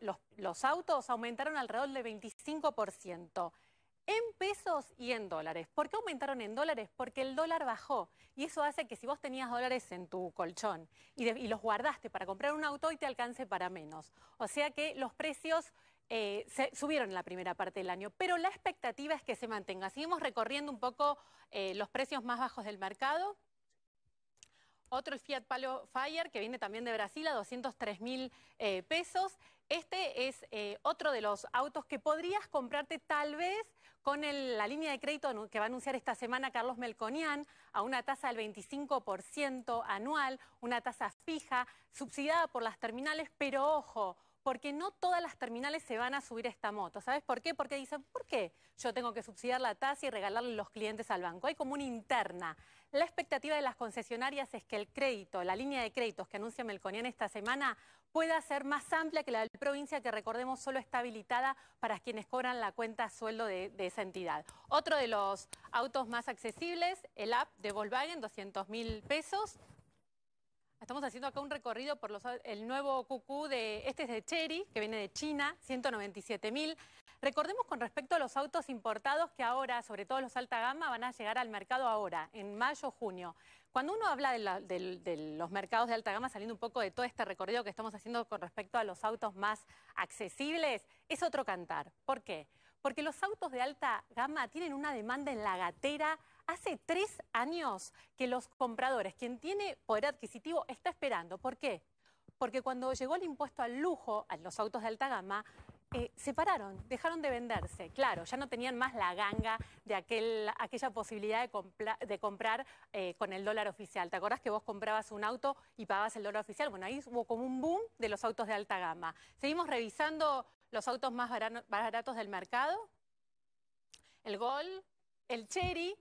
autos aumentaron alrededor del 25% en pesos y en dólares. ¿Por qué aumentaron en dólares? Porque el dólar bajó y eso hace que si vos tenías dólares en tu colchón y, y los guardaste para comprar un auto y te alcance para menos. O sea que los precios eh, se subieron en la primera parte del año, pero la expectativa es que se mantenga. Seguimos recorriendo un poco eh, los precios más bajos del mercado. Otro Fiat Palo Fire, que viene también de Brasil a 203 mil eh, pesos. Este es otro de los autos que podrías comprarte tal vez con la línea de crédito que va a anunciar esta semana Carlos Melconian a una tasa del 25% anual, una tasa fija, subsidiada por las terminales, pero ojo, porque no todas las terminales se van a subir a esta moto. ¿Sabes por qué? Porque dicen, ¿por qué yo tengo que subsidiar la tasa y regalarle los clientes al banco? Hay como una interna. La expectativa de las concesionarias es que el crédito, la línea de créditos que anuncia Melconian esta semana, pueda ser más amplia que la del provincia, que recordemos solo está habilitada para quienes cobran la cuenta sueldo de, de esa entidad. Otro de los autos más accesibles, el app de Volkswagen, 200 mil pesos. Estamos haciendo acá un recorrido por el nuevo CUCU de, este es de Cherry, que viene de China, 197.000. Recordemos con respecto a los autos importados que ahora, sobre todo los alta gama, van a llegar al mercado ahora, en mayo, junio. Cuando uno habla de, los mercados de alta gama, saliendo un poco de todo este recorrido que estamos haciendo con respecto a los autos más accesibles, es otro cantar. ¿Por qué? Porque los autos de alta gama tienen una demanda en la gatera Hace tres años que los compradores, quien tiene poder adquisitivo, está esperando. ¿Por qué? Porque cuando llegó el impuesto al lujo, a los autos de alta gama, eh, se pararon, dejaron de venderse. Claro, ya no tenían más la ganga de aquella posibilidad de, comprar eh, con el dólar oficial. ¿Te acordás que vos comprabas un auto y pagabas el dólar oficial? Bueno, ahí hubo como un boom de los autos de alta gama. Seguimos revisando los autos más baratos del mercado. El Gol, el Cherry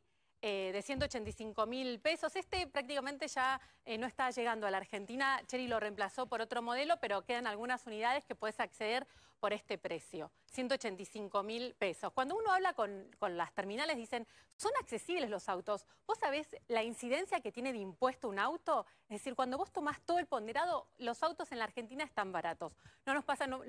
eh, de 185 mil pesos. Este prácticamente ya eh, no está llegando a la Argentina. Cherry lo reemplazó por otro modelo, pero quedan algunas unidades que puedes acceder por este precio, 185 mil pesos. Cuando uno habla con, las terminales dicen, son accesibles los autos. ¿Vos sabés la incidencia que tiene de impuesto un auto? Es decir, cuando vos tomás todo el ponderado, los autos en la Argentina están baratos. No nos pasa, no,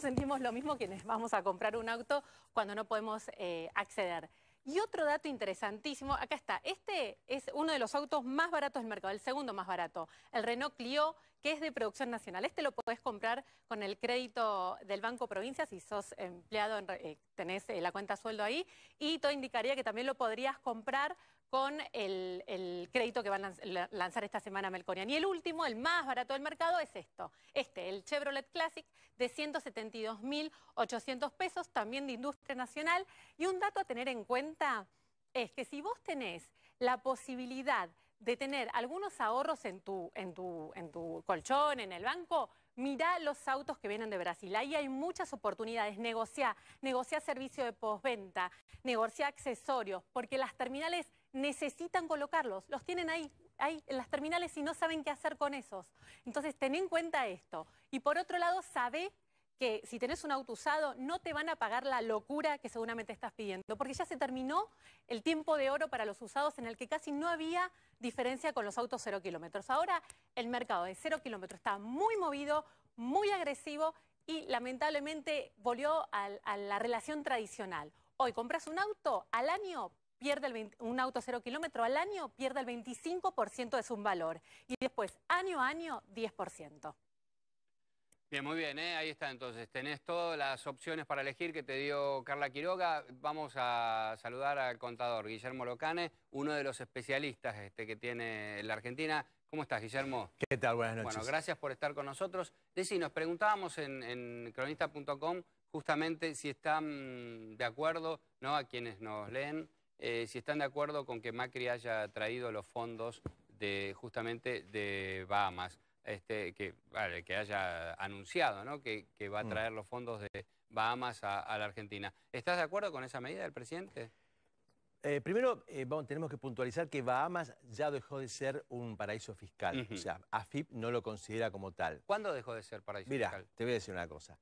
sentimos lo mismo quienes vamos a comprar un auto cuando no podemos eh, acceder. Y otro dato interesantísimo, acá está, este es uno de los autos más baratos del mercado, el segundo más barato, el Renault Clio, que es de producción nacional. Este lo podés comprar con el crédito del Banco Provincia si sos empleado, en, eh, tenés eh, la cuenta sueldo ahí, y todo indicaría que también lo podrías comprar con el, crédito que van a lanzar esta semana Melconian. Y el último, el más barato del mercado, es esto, este, el Chevrolet Classic de 172.800 pesos, también de industria nacional. Y un dato a tener en cuenta es que si vos tenés la posibilidad de tener algunos ahorros en tu, en tu colchón, en el banco, Mirá los autos que vienen de Brasil. Ahí hay muchas oportunidades. Negociá, negociá servicio de postventa, negociá accesorios, porque las terminales necesitan colocarlos, los tienen ahí, en las terminales y no saben qué hacer con esos. Entonces, ten en cuenta esto. Y por otro lado, sabe que si tenés un auto usado no te van a pagar la locura que seguramente estás pidiendo, porque ya se terminó el tiempo de oro para los usados en el que casi no había diferencia con los autos cero kilómetros. Ahora el mercado de cero kilómetros está muy movido, muy agresivo y lamentablemente volvió a, a la relación tradicional. Hoy compras un auto, al año pierde un auto cero kilómetro al año pierde el 25% de su valor y después año a año 10%. Bien, muy bien, ¿eh? ahí está entonces. Tenés todas las opciones para elegir que te dio Carla Quiroga. Vamos a saludar al contador Guillermo Locane, uno de los especialistas este, que tiene la Argentina. ¿Cómo estás, Guillermo? ¿Qué tal? Buenas noches. Bueno, gracias por estar con nosotros. Decí, nos preguntábamos en, en cronista.com justamente si están de acuerdo ¿no? a quienes nos leen eh, si están de acuerdo con que Macri haya traído los fondos de justamente de Bahamas, este, que, haya anunciado que, va a mm. traer los fondos de Bahamas a, la Argentina. ¿Estás de acuerdo con esa medida del presidente? Eh, primero, eh, tenemos que puntualizar que Bahamas ya dejó de ser un paraíso fiscal. O sea, AFIP no lo considera como tal. ¿Cuándo dejó de ser paraíso fiscal? Mira, te voy a decir una cosa.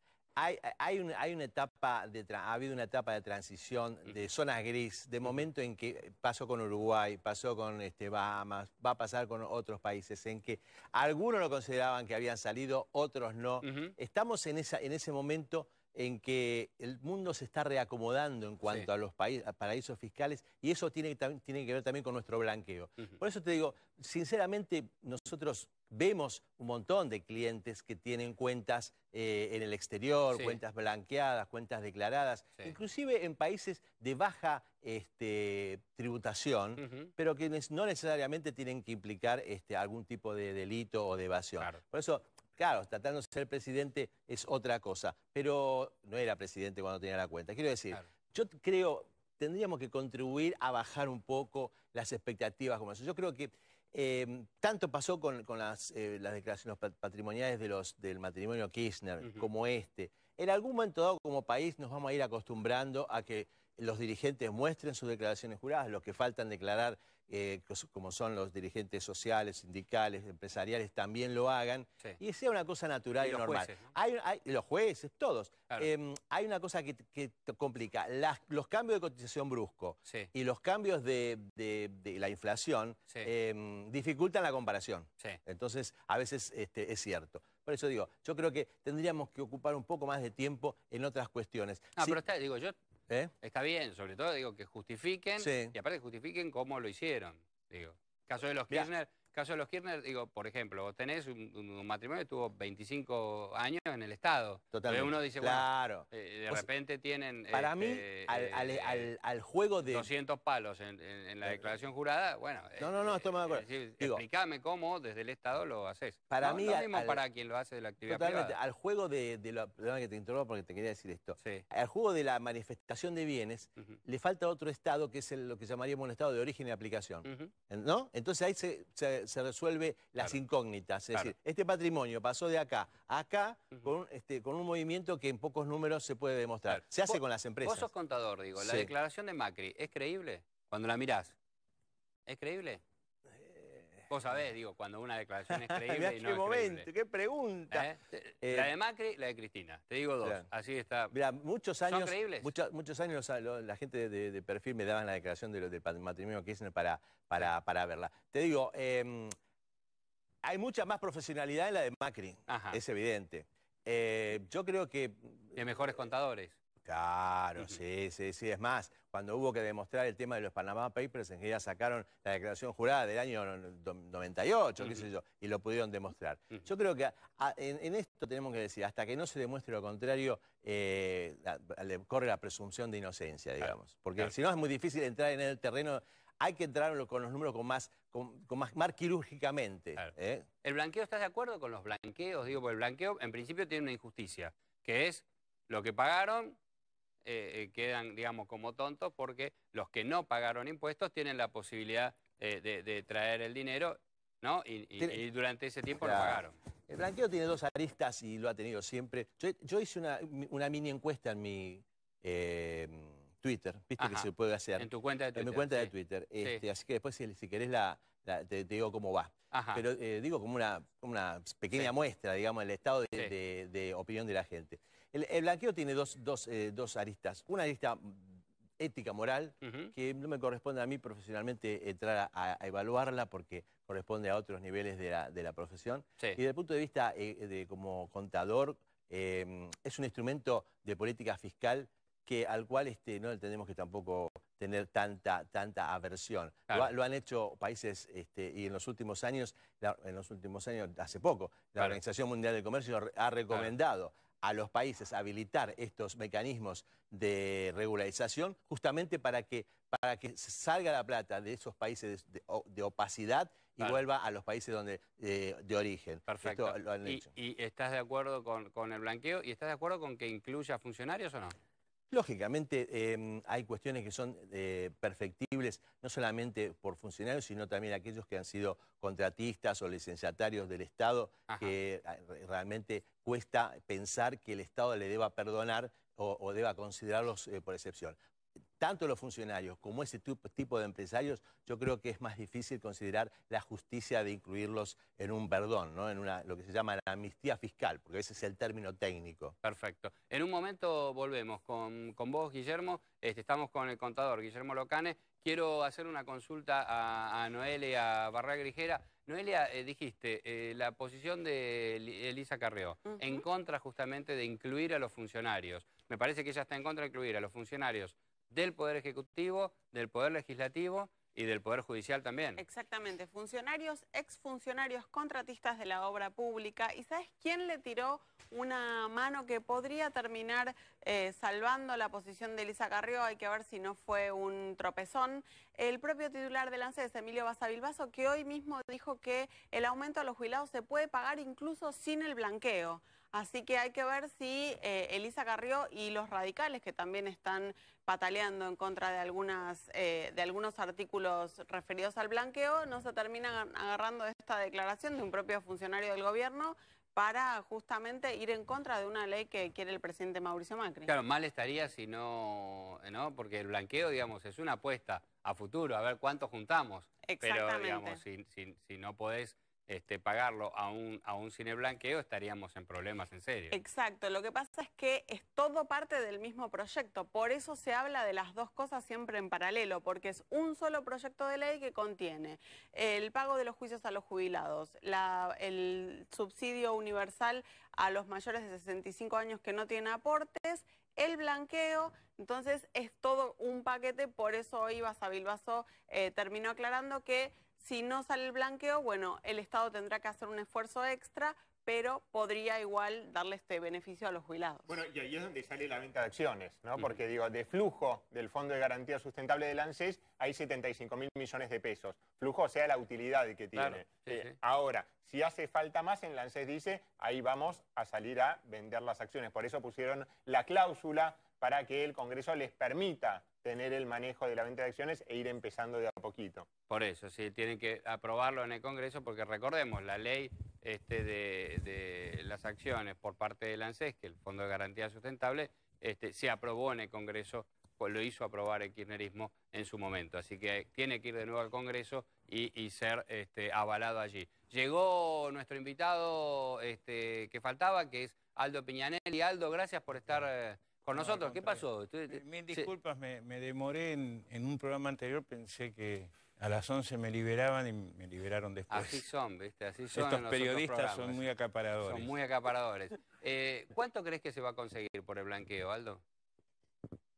Hay, una etapa de ha habido una etapa de transición mm. de zonas gris, de mm. momento en que pasó con Uruguay, pasó con este, Bahamas, va a pasar con otros países, en que algunos lo consideraban que habían salido, otros no. Estamos en, esa, en ese momento en que el mundo se está reacomodando en cuanto a los países, paraísos fiscales y eso tiene, tiene que ver también con nuestro blanqueo. Por eso te digo, sinceramente nosotros Vemos un montón de clientes que tienen cuentas eh, en el exterior, cuentas blanqueadas, cuentas declaradas, inclusive en países de baja este, tributación, pero que no necesariamente tienen que implicar este, algún tipo de delito o de evasión. Por eso Claro, tratando de ser presidente es otra cosa, pero no era presidente cuando tenía la cuenta. Quiero decir, yo creo, tendríamos que contribuir a bajar un poco las expectativas como eso. Yo creo que Em, tanto pasó con, eh, las, declaraciones patrimoniales del matrimonio Kirchner como este. En algún momento dado, como país, nos vamos a ir acostumbrando a que los dirigentes muestren sus declaraciones juradas, los que faltan declarar eh, como son los dirigentes sociales, sindicales, empresariales, también lo hagan, y sea una cosa natural y, normal. hay, los jueces, todos. Em, hay una cosa que, complica. los cambios de cotización brusco y los cambios de, la inflación em, dificultan la comparación. Entonces, a veces este, es cierto. Por eso digo, yo creo que tendríamos que ocupar un poco más de tiempo en otras cuestiones. No, pero está, digo, yo ¿Eh? Está bien, sobre todo digo que justifiquen y aparte justifiquen cómo lo hicieron. Digo. Caso de los Kirchner, Caso de los Kirchner, digo, por ejemplo, tenés un, matrimonio que tuvo 25 años en el Estado. Totalmente. uno dice, claro. bueno, eh, de repente tienen... Para mí, este, eh, al, juego de... 200 palos en, la eh, declaración jurada, bueno... No, no, no, estoy me de acuerdo. Es cómo desde el Estado lo haces. Para mí... para quien lo hace de la actividad Totalmente, al juego de... lo, que te interrumpa porque te quería decir esto. Al juego de la manifestación de bienes, le falta otro Estado que es lo que llamaríamos un Estado de origen y aplicación. ¿No? Entonces ahí se se, resuelve las incógnitas. Es decir, este patrimonio pasó de acá a acá con, este, con un movimiento que en pocos números se puede demostrar. Se hace con las empresas. Vos sos contador, digo. ¿La declaración de Macri es creíble? Cuando la mirás, ¿es creíble? Vos sabés, digo, cuando una declaración es creíble y no qué momento, qué pregunta. ¿Eh? Eh, la de Macri, la de Cristina. Te digo dos, así está. Mirá, muchos años... Muchos, muchos años la gente de, perfil me daban la declaración de, del matrimonio que para, para, para verla. Te digo, em, hay mucha más profesionalidad en la de Macri, es evidente. Eh, yo creo que... De mejores contadores. Claro, sí, sí, sí. Es más, cuando hubo que demostrar el tema de los Panama Papers, en ya sacaron la declaración jurada del año 98, qué sé yo, y lo pudieron demostrar. Yo creo que ah, en, esto tenemos que decir, hasta que no se demuestre lo contrario, eh, corre la presunción de inocencia, digamos. Porque si no es muy difícil entrar en el terreno hay que entrar con los números con más, con, más, quirúrgicamente. ¿eh? ¿El blanqueo estás de acuerdo con los blanqueos? Digo, porque el blanqueo en principio tiene una injusticia, que es lo que pagaron eh, eh, quedan, digamos, como tontos porque los que no pagaron impuestos tienen la posibilidad eh, de, traer el dinero, ¿no? Y, durante ese tiempo no lo pagaron. El blanqueo tiene dos aristas y lo ha tenido siempre. Yo, hice una, mini encuesta en mi... Twitter, viste que se puede hacer. En tu cuenta de Twitter. En mi cuenta de Twitter. Este, así que después, si, querés, te, digo cómo va. Pero digo como una, pequeña muestra, digamos, el estado de, opinión de la gente. El, blanqueo tiene eh, dos, aristas. Una arista ética, moral, que no me corresponde a mí profesionalmente entrar a, evaluarla porque corresponde a otros niveles de la, profesión. Y desde el punto de vista eh, de, como contador, eh, es un instrumento de política fiscal que, al cual este, no entendemos que tampoco tener tanta, tanta aversión. Lo, han hecho países este, y en los últimos años, en los últimos años, hace poco, la Organización Mundial del Comercio ha recomendado a los países habilitar estos mecanismos de regularización justamente para que, para que salga la plata de esos países de, opacidad y vuelva a los países donde, eh, de, origen. Perfecto. ¿Y, ¿Y, estás de acuerdo con, con el blanqueo y estás de acuerdo con que incluya funcionarios o no? Lógicamente em, hay cuestiones que son eh, perfectibles no solamente por funcionarios, sino también aquellos que han sido contratistas o licenciatarios del Estado, que ah, realmente cuesta pensar que el Estado le deba perdonar o, deba considerarlos eh, por excepción tanto los funcionarios como ese tipo de empresarios, yo creo que es más difícil considerar la justicia de incluirlos en un perdón, en una, lo que se llama la amnistía fiscal, porque ese es el término técnico. Perfecto. En un momento volvemos con, vos, Guillermo. Este, estamos con el contador Guillermo Locane. Quiero hacer una consulta a, Noelia Barra Noelia, eh, dijiste, eh, la posición de Elisa Carreo, en contra justamente de incluir a los funcionarios. Me parece que ella está en contra de incluir a los funcionarios del Poder Ejecutivo, del Poder Legislativo y del Poder Judicial también. Exactamente, funcionarios, exfuncionarios, contratistas de la obra pública. ¿Y sabes quién le tiró una mano que podría terminar eh, salvando la posición de Elisa Carrió? Hay que ver si no fue un tropezón. El propio titular del ANSES, Emilio Basavilbaso, que hoy mismo dijo que el aumento a los jubilados se puede pagar incluso sin el blanqueo. Así que hay que ver si eh, Elisa Carrió y los radicales que también están pataleando en contra de, algunas, eh, de algunos artículos referidos al blanqueo, no se terminan agarrando esta declaración de un propio funcionario del gobierno para justamente ir en contra de una ley que quiere el presidente Mauricio Macri. Claro, mal estaría si no, ¿no? porque el blanqueo, digamos, es una apuesta a futuro, a ver cuánto juntamos. Exactamente. Pero, digamos, si no podés este, pagarlo a un, a un cine blanqueo, estaríamos en problemas en serio. Exacto, lo que pasa es que es todo parte del mismo proyecto, por eso se habla de las dos cosas siempre en paralelo, porque es un solo proyecto de ley que contiene el pago de los juicios a los jubilados, el subsidio universal a los mayores de 65 años que no tienen aportes, el blanqueo, entonces es todo un paquete, por eso hoy Basavilbaso eh, terminó aclarando que si no sale el blanqueo, bueno, el Estado tendrá que hacer un esfuerzo extra, pero podría igual darle este beneficio a los jubilados. Bueno, y ahí es donde sale la venta de acciones, ¿no? Porque digo, de flujo del Fondo de Garantía Sustentable del ANSES hay 75 mil millones de pesos. Flujo, o sea, la utilidad que tiene. Eh, ahora, si hace falta más, en el dice, ahí vamos a salir a vender las acciones. Por eso pusieron la cláusula para que el Congreso les permita tener el manejo de la venta de acciones e ir empezando de a poquito. Por eso, sí, tienen que aprobarlo en el Congreso, porque recordemos, la ley este, de, las acciones por parte del ANSES, que el Fondo de Garantía Sustentable, este, se aprobó en el Congreso, pues lo hizo aprobar el kirchnerismo en su momento. Así que tiene que ir de nuevo al Congreso y, ser este, avalado allí. Llegó nuestro invitado que faltaba, que es Aldo Piñanelli. Aldo, gracias por estar... Eh, con nosotros, ¿qué pasó? Mil disculpas, me, demoré en, un programa anterior, pensé que a las 11 me liberaban y me liberaron después. Así son, ¿viste? Así son. Estos periodistas son muy acaparadores. Son muy acaparadores. Eh, ¿Cuánto crees que se va a conseguir por el blanqueo, Aldo?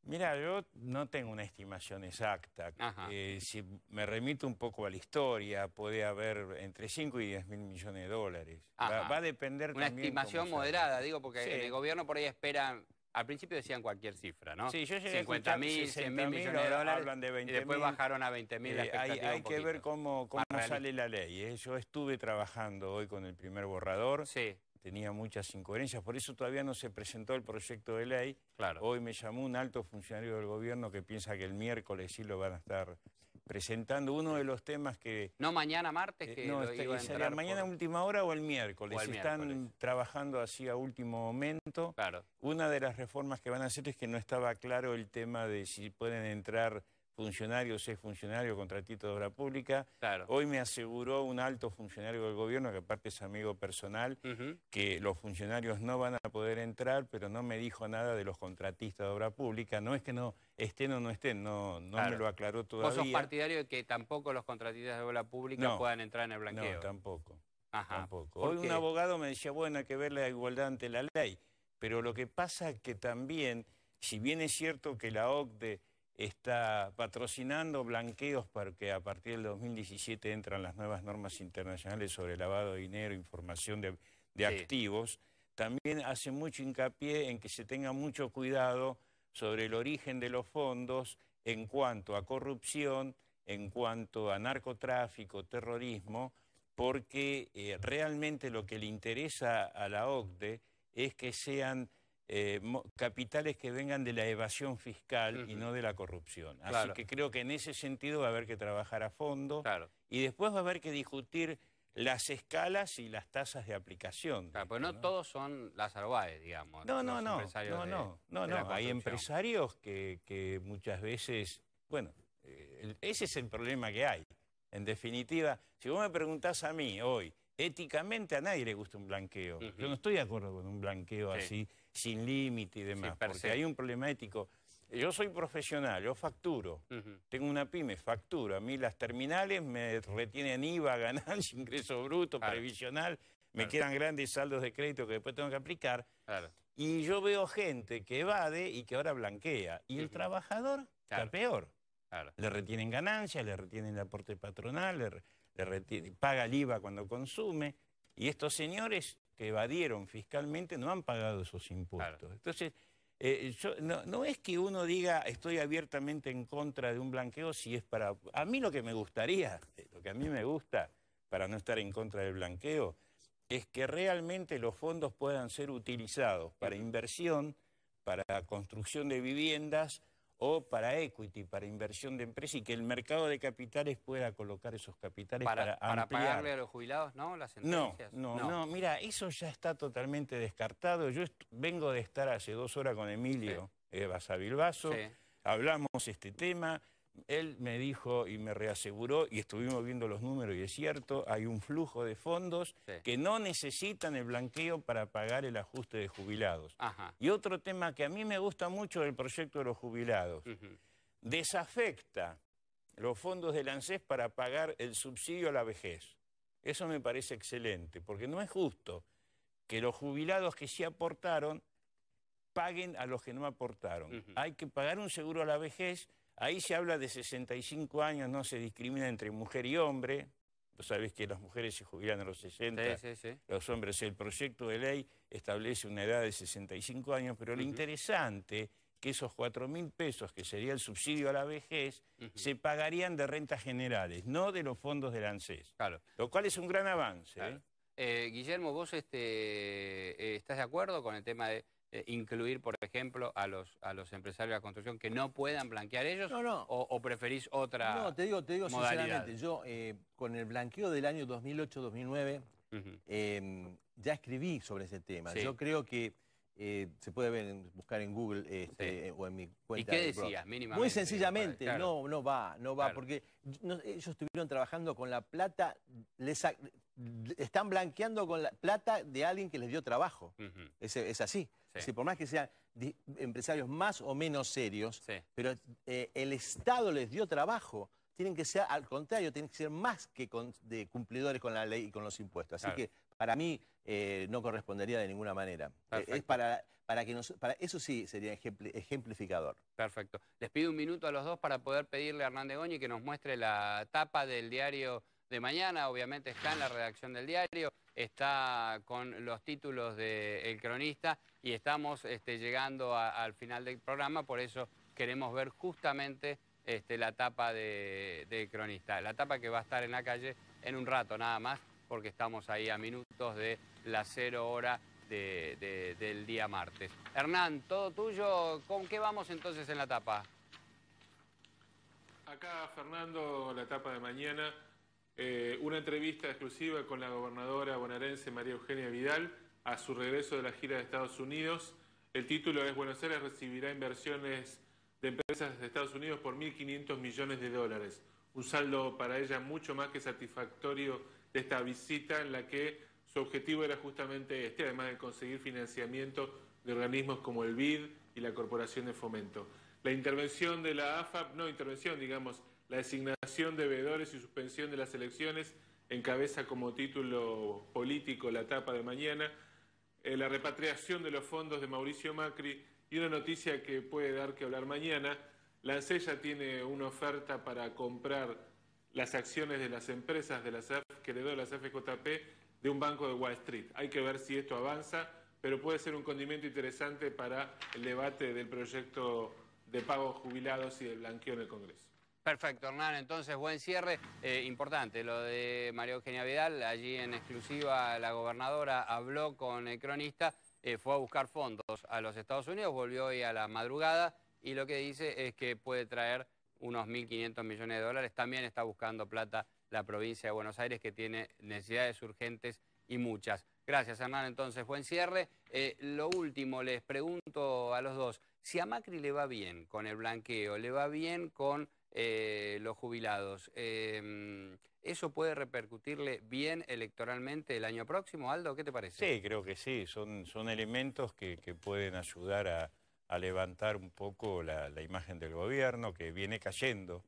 Mira, yo no tengo una estimación exacta. Eh, si me remito un poco a la historia, puede haber entre 5 y 10 mil millones de dólares. Va, a depender una estimación moderada, digo, porque el gobierno por ahí espera al principio decían cualquier cifra, ¿no? Sí, yo llegué 50 mil, 100 millones de dólares. Hablan de después bajaron a 20 mil. Eh, hay, que ver cómo, sale la ley. ¿eh? Yo estuve trabajando hoy con el primer borrador. Sí. Tenía muchas incoherencias, por eso todavía no se presentó el proyecto de ley. Claro. Hoy me llamó un alto funcionario del gobierno que piensa que el miércoles sí lo van a estar presentando uno de los temas que... No mañana martes, eh, que... no, mañana última hora o el miércoles. Si Están trabajando así a último momento. Claro. Una de las reformas que van a hacer es que no estaba claro el tema de si pueden entrar funcionarios, es funcionario, contratito de obra pública. Hoy me aseguró un alto funcionario del gobierno, que aparte es amigo personal, que los funcionarios no van a poder entrar, pero no me dijo nada de los contratistas de obra pública. No es que no estén o no estén, no, no me lo aclaró todavía. ¿Vos sos partidario de que tampoco los contratistas de obra pública puedan entrar en el blanqueo? No, tampoco. tampoco. Hoy un abogado me decía, bueno, hay que ver la igualdad ante la ley, pero lo que pasa es que también, si bien es cierto que la OCDE está patrocinando blanqueos porque a partir del 2017 entran las nuevas normas internacionales sobre lavado de dinero, información de, activos, también hace mucho hincapié en que se tenga mucho cuidado sobre el origen de los fondos en cuanto a corrupción, en cuanto a narcotráfico, terrorismo, porque eh, realmente lo que le interesa a la OCDE es que sean eh, capitales que vengan de la evasión fiscal y no de la corrupción. Así que creo que en ese sentido va a haber que trabajar a fondo y después va a haber que discutir las escalas y las tasas de aplicación. Claro, pues no, todos son las Arbaes, digamos. No, no, no. No, no, Hay empresarios que, muchas veces, bueno, eh, ese es el problema que hay. En definitiva, si vos me preguntás a mí hoy, éticamente a nadie le gusta un blanqueo. Yo no estoy de acuerdo con un blanqueo así, sin límite y demás, porque hay un problema ético. Yo soy profesional, yo facturo. Tengo una pyme, facturo. A mí las terminales me retienen IVA, ganancia, ingreso bruto, previsional. Me quedan grandes saldos de crédito que después tengo que aplicar. Y yo veo gente que evade y que ahora blanquea. Y el trabajador está peor. Le retienen ganancia, le retienen el aporte patronal paga el IVA cuando consume, y estos señores que evadieron fiscalmente no han pagado esos impuestos. Entonces, eh, yo, no, no, es que uno diga estoy abiertamente en contra de un blanqueo si es para... A mí lo que me gustaría, eh, lo que a mí me gusta para no estar en contra del blanqueo, es que realmente los fondos puedan ser utilizados para inversión, para construcción de viviendas, o para equity, para inversión de empresa, y que el mercado de capitales pueda colocar esos capitales para, para, pagarle a los jubilados, ¿no? Las No, no, no, mira, eso ya está totalmente descartado. Yo vengo de estar hace dos horas con Emilio sí. hablamos hablamos este tema, él me dijo y me reaseguró, y estuvimos viendo los números, y es cierto, hay un flujo de fondos que no necesitan el blanqueo para pagar el ajuste de jubilados. Y otro tema que a mí me gusta mucho del proyecto de los jubilados, desafecta los fondos del ANSES para pagar el subsidio a la vejez. Eso me parece excelente, porque no es justo que los jubilados que sí aportaron paguen a los que no aportaron. Hay que pagar un seguro a la vejez Ahí se habla de 65 años, no se discrimina entre mujer y hombre. Vos sabés que las mujeres se jubilan a los 60, los hombres. El proyecto de ley establece una edad de 65 años, pero lo interesante que esos 4 mil pesos, que sería el subsidio a la vejez, se pagarían de rentas generales, no de los fondos del ANSES. Claro. Lo cual es un gran avance. ¿eh? Eh, Guillermo, ¿vos este, eh, estás de acuerdo con el tema de eh, incluir, por ejemplo, a los, a los empresarios de la construcción que no puedan blanquear ellos? O, preferís otra No, te digo, te digo sinceramente, yo eh, con el blanqueo del año 2008-2009 eh, ya escribí sobre ese tema. Yo creo que eh, se puede buscar en Google este, o en mi cuenta. ¿Y qué decías Muy sencillamente, no, no va, no va, porque ellos estuvieron trabajando con la plata, están blanqueando con la plata de alguien que les dio trabajo. es, así. por más que sean empresarios más o menos serios, pero eh, el Estado les dio trabajo. Tienen que ser, al contrario, tienen que ser más que de cumplidores con la ley y con los impuestos. Así que, para mí, eh, no correspondería de ninguna manera. Eh, es para, para que nos, para eso sí sería ejemplificador. Perfecto. Les pido un minuto a los dos para poder pedirle a Hernán de Goñi que nos muestre la tapa del diario de mañana. Obviamente está en la redacción del diario, está con los títulos del cronista y estamos este, llegando al final del programa, por eso queremos ver justamente este, la tapa de, de cronista. La tapa que va a estar en la calle en un rato nada más porque estamos ahí a minutos de la cero hora del día martes. Hernán, todo tuyo, ¿con qué vamos entonces en la tapa? Acá, Fernando, la tapa de mañana, eh, una entrevista exclusiva con la gobernadora bonaerense María Eugenia Vidal a su regreso de la gira de Estados Unidos. El título es Buenos Aires recibirá inversiones de empresas de Estados Unidos por 1.500 millones de dólares. Un saldo para ella mucho más que satisfactorio de esta visita en la que su objetivo era justamente este, además de conseguir financiamiento de organismos como el BID y la Corporación de Fomento. La intervención de la AFAP, no intervención, digamos, la designación de veedores y suspensión de las elecciones encabeza como título político la etapa de mañana, eh, la repatriación de los fondos de Mauricio Macri y una noticia que puede dar que hablar mañana, la ANSES tiene una oferta para comprar las acciones de las empresas de la doy que heredó la CFJP de un banco de Wall Street. Hay que ver si esto avanza, pero puede ser un condimento interesante para el debate del proyecto de pagos jubilados y de blanqueo en el Congreso. Perfecto, Hernán. Entonces, buen cierre. Eh, importante lo de María Eugenia Vidal. Allí en exclusiva la gobernadora habló con el cronista, eh, fue a buscar fondos a los Estados Unidos, volvió hoy a la madrugada y lo que dice es que puede traer unos 1.500 millones de dólares. También está buscando plata la provincia de Buenos Aires, que tiene necesidades urgentes y muchas. Gracias, Hernán. Entonces, buen cierre. Eh, lo último, les pregunto a los dos, si a Macri le va bien con el blanqueo, le va bien con eh, los jubilados, em, ¿eso puede repercutirle bien electoralmente el año próximo? Aldo, ¿qué te parece? Sí, creo que sí. Son, son elementos que pueden ayudar a a levantar un poco la, imagen del gobierno que viene cayendo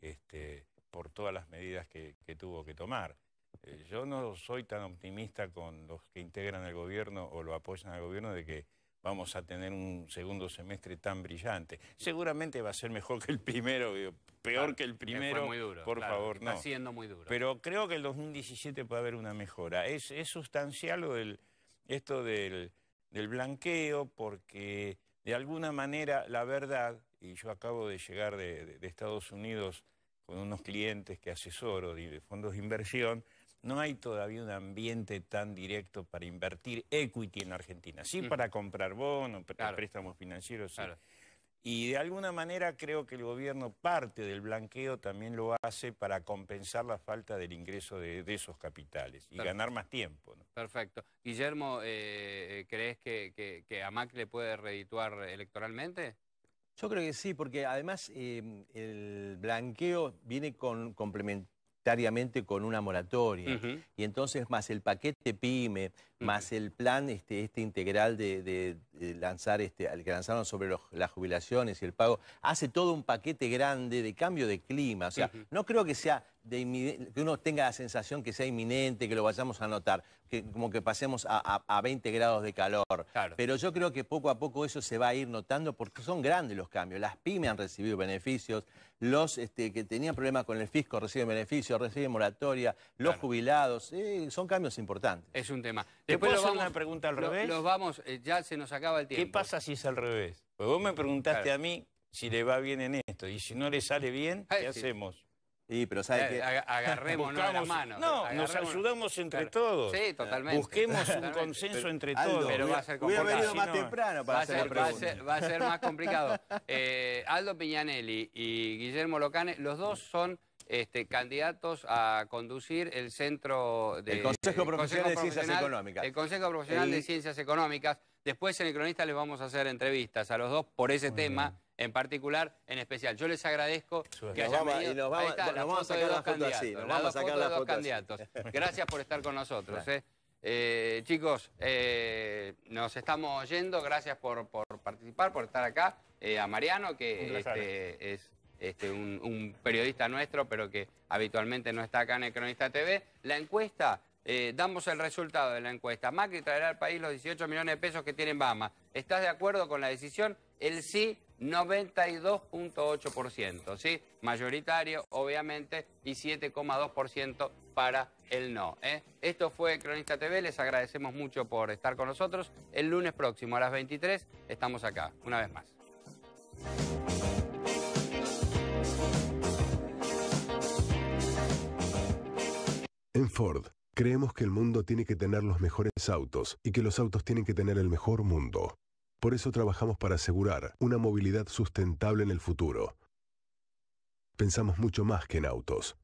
este, por todas las medidas que, tuvo que tomar. Eh, yo no soy tan optimista con los que integran el gobierno o lo apoyan al gobierno de que vamos a tener un segundo semestre tan brillante. Seguramente va a ser mejor que el primero, peor que el primero, muy duro, por favor, está no. siendo muy duro. Pero creo que el 2017 puede haber una mejora. Es, es sustancial lo del, esto del, del blanqueo porque de alguna manera, la verdad, y yo acabo de llegar de, Estados Unidos con unos clientes que asesoro de, fondos de inversión, no hay todavía un ambiente tan directo para invertir equity en Argentina. Sí, para comprar bonos, préstamos financieros, sí. Y de alguna manera creo que el gobierno parte del blanqueo también lo hace para compensar la falta del ingreso de, esos capitales y ganar más tiempo. Perfecto. Guillermo, eh, eh, ¿crees que, a Mac le puede redituar electoralmente? Yo creo que sí, porque además eh, el blanqueo viene con complemento con una moratoria. Y entonces más el paquete PYME, más el plan este, este integral de, lanzar, este, que lanzaron sobre los, las jubilaciones y el pago, hace todo un paquete grande de cambio de clima. O sea, no creo que sea que uno tenga la sensación que sea inminente, que lo vayamos a notar como que pasemos a, a, 20 grados de calor. Pero yo creo que poco a poco eso se va a ir notando porque son grandes los cambios. Las pymes han recibido beneficios, los este, que tenían problemas con el fisco reciben beneficios, reciben moratoria, los jubilados, eh, son cambios importantes. Es un tema. Después lo vamos, una pregunta al revés? Los vamos, eh, ya se nos acaba el tiempo. ¿Qué pasa si es al revés? Pues vos me preguntaste a mí si le va bien en esto y si no le sale bien, ¿qué hacemos? Sí, pero ¿sabes eh, que Agarremos No, nos ayudamos entre todos. Sí, totalmente. Busquemos un consenso entre todos. Pero va a ser complicado. venido más temprano para Va a ser, más complicado. Eh, Aldo Piñanelli y Guillermo Locane, los dos son este, candidatos a conducir el centro del Consejo Profesional de Ciencias Económicas. El Consejo Profesional de Ciencias Económicas. Después en el Cronista les vamos a hacer entrevistas a los dos por ese tema en particular, en especial. Yo les agradezco que hayan venido. nos vamos, a sacar las así. vamos a sacar Gracias por estar con nosotros. Eh. Eh, chicos, eh, nos estamos oyendo. Gracias por, por participar, por estar acá. a Mariano, que este, es este, un, periodista nuestro, pero que habitualmente no está acá en el Cronista TV. La encuesta, damos el resultado de la encuesta. Macri traerá al país los 18 millones de pesos que tiene Bama. ¿Estás de acuerdo con la decisión? el sí 92.8%, ¿sí? Mayoritario, obviamente, y 7,2% para el no. ¿eh? Esto fue Cronista TV, les agradecemos mucho por estar con nosotros. El lunes próximo a las 23 estamos acá, una vez más. En Ford, creemos que el mundo tiene que tener los mejores autos y que los autos tienen que tener el mejor mundo. Por eso trabajamos para asegurar una movilidad sustentable en el futuro. Pensamos mucho más que en autos.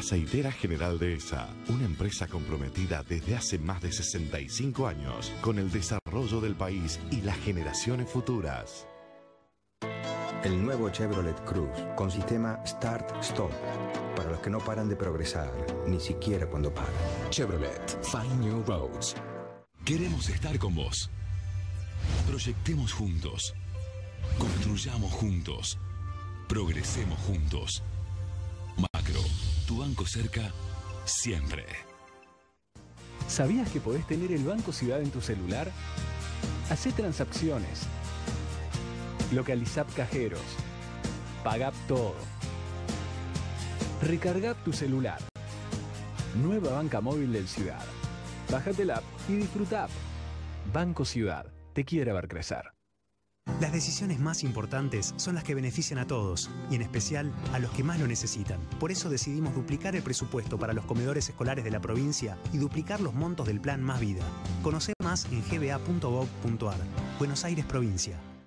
Aceitera General de ESA, una empresa comprometida desde hace más de 65 años con el desarrollo del país y las generaciones futuras. El nuevo Chevrolet Cruze con sistema Start Stop para los que no paran de progresar, ni siquiera cuando paran. Chevrolet, find new roads. Queremos estar con vos. Proyectemos juntos. Construyamos juntos. Progresemos juntos banco cerca, siempre. ¿Sabías que podés tener el Banco Ciudad en tu celular? Hacé transacciones. Localizab cajeros. Pagab todo. Recargab tu celular. Nueva banca móvil del Ciudad. Bájate la app y disfruta. Banco Ciudad. Te quiere ver crecer. Las decisiones más importantes son las que benefician a todos, y en especial a los que más lo necesitan. Por eso decidimos duplicar el presupuesto para los comedores escolares de la provincia y duplicar los montos del Plan Más Vida. Conoce más en gba.gov.ar. Buenos Aires, provincia.